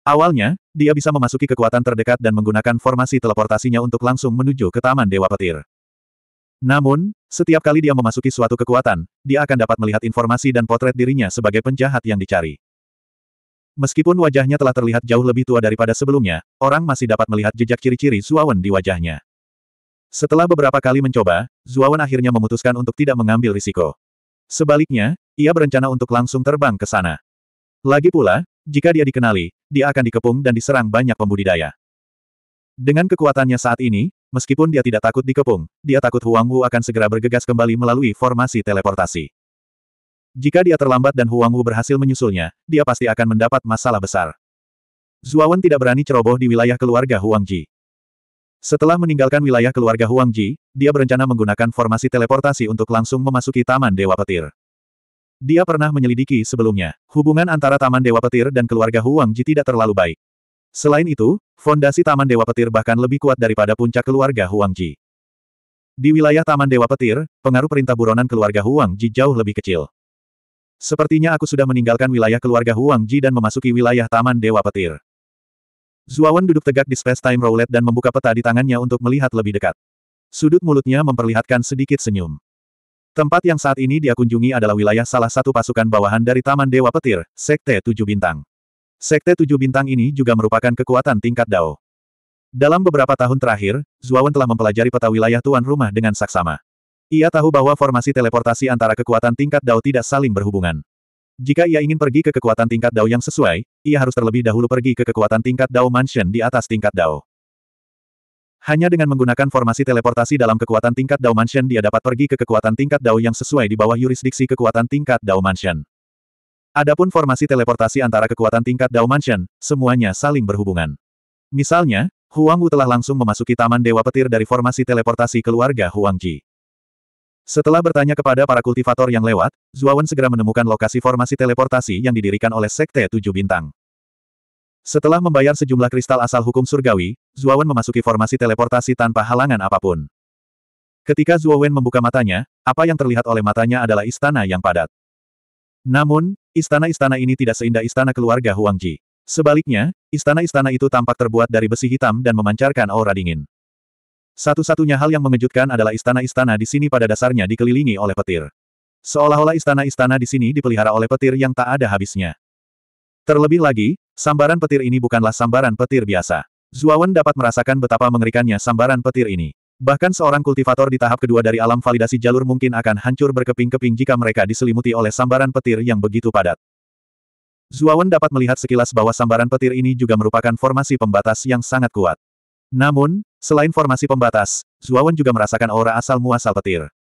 Awalnya, dia bisa memasuki kekuatan terdekat dan menggunakan formasi teleportasinya untuk langsung menuju ke Taman Dewa Petir. Namun, setiap kali dia memasuki suatu kekuatan, dia akan dapat melihat informasi dan potret dirinya sebagai penjahat yang dicari. Meskipun wajahnya telah terlihat jauh lebih tua daripada sebelumnya, orang masih dapat melihat jejak ciri-ciri Zuawan di wajahnya. Setelah beberapa kali mencoba, Zuawan akhirnya memutuskan untuk tidak mengambil risiko. Sebaliknya, ia berencana untuk langsung terbang ke sana. Lagi pula, jika dia dikenali, dia akan dikepung dan diserang banyak pembudidaya. Dengan kekuatannya saat ini, Meskipun dia tidak takut dikepung, dia takut Huang Wu akan segera bergegas kembali melalui formasi teleportasi. Jika dia terlambat dan Huang Wu berhasil menyusulnya, dia pasti akan mendapat masalah besar. Zuawan tidak berani ceroboh di wilayah keluarga Huang Ji. Setelah meninggalkan wilayah keluarga Huang Ji, dia berencana menggunakan formasi teleportasi untuk langsung memasuki Taman Dewa Petir. Dia pernah menyelidiki sebelumnya, hubungan antara Taman Dewa Petir dan keluarga Huang Ji tidak terlalu baik. Selain itu, fondasi Taman Dewa Petir bahkan lebih kuat daripada puncak keluarga Huang Ji. Di wilayah Taman Dewa Petir, pengaruh perintah buronan keluarga Huang Ji jauh lebih kecil. Sepertinya aku sudah meninggalkan wilayah keluarga Huang Ji dan memasuki wilayah Taman Dewa Petir. Zuawan duduk tegak di space time roulette dan membuka peta di tangannya untuk melihat lebih dekat. Sudut mulutnya memperlihatkan sedikit senyum. Tempat yang saat ini dia kunjungi adalah wilayah salah satu pasukan bawahan dari Taman Dewa Petir, Sekte Tujuh Bintang. Sekte Tujuh Bintang ini juga merupakan kekuatan tingkat Dao. Dalam beberapa tahun terakhir, Zuawan telah mempelajari peta wilayah tuan rumah dengan saksama. Ia tahu bahwa formasi teleportasi antara kekuatan tingkat Dao tidak saling berhubungan. Jika ia ingin pergi ke kekuatan tingkat Dao yang sesuai, ia harus terlebih dahulu pergi ke kekuatan tingkat Dao Mansion di atas tingkat Dao. Hanya dengan menggunakan formasi teleportasi dalam kekuatan tingkat Dao Mansion dia dapat pergi ke kekuatan tingkat Dao yang sesuai di bawah yurisdiksi kekuatan tingkat Dao Mansion. Adapun formasi teleportasi antara kekuatan tingkat Dao Mansion, semuanya saling berhubungan. Misalnya, Huang Wu telah langsung memasuki Taman Dewa Petir dari formasi teleportasi keluarga Huang Ji. Setelah bertanya kepada para kultivator yang lewat, Zuawan segera menemukan lokasi formasi teleportasi yang didirikan oleh Sekte Tujuh Bintang. Setelah membayar sejumlah kristal asal hukum surgawi, Zuawan memasuki formasi teleportasi tanpa halangan apapun. Ketika Zuawan membuka matanya, apa yang terlihat oleh matanya adalah istana yang padat. Namun, Istana-istana ini tidak seindah istana keluarga Huang Ji. Sebaliknya, istana-istana itu tampak terbuat dari besi hitam dan memancarkan aura dingin. Satu-satunya hal yang mengejutkan adalah istana-istana di sini pada dasarnya dikelilingi oleh petir. Seolah-olah istana-istana di sini dipelihara oleh petir yang tak ada habisnya. Terlebih lagi, sambaran petir ini bukanlah sambaran petir biasa. Zuawan dapat merasakan betapa mengerikannya sambaran petir ini. Bahkan seorang kultivator di tahap kedua dari alam validasi jalur mungkin akan hancur berkeping-keping jika mereka diselimuti oleh sambaran petir yang begitu padat. Zuawan dapat melihat sekilas bahwa sambaran petir ini juga merupakan formasi pembatas yang sangat kuat. Namun, selain formasi pembatas, Zuawan juga merasakan aura asal-muasal petir.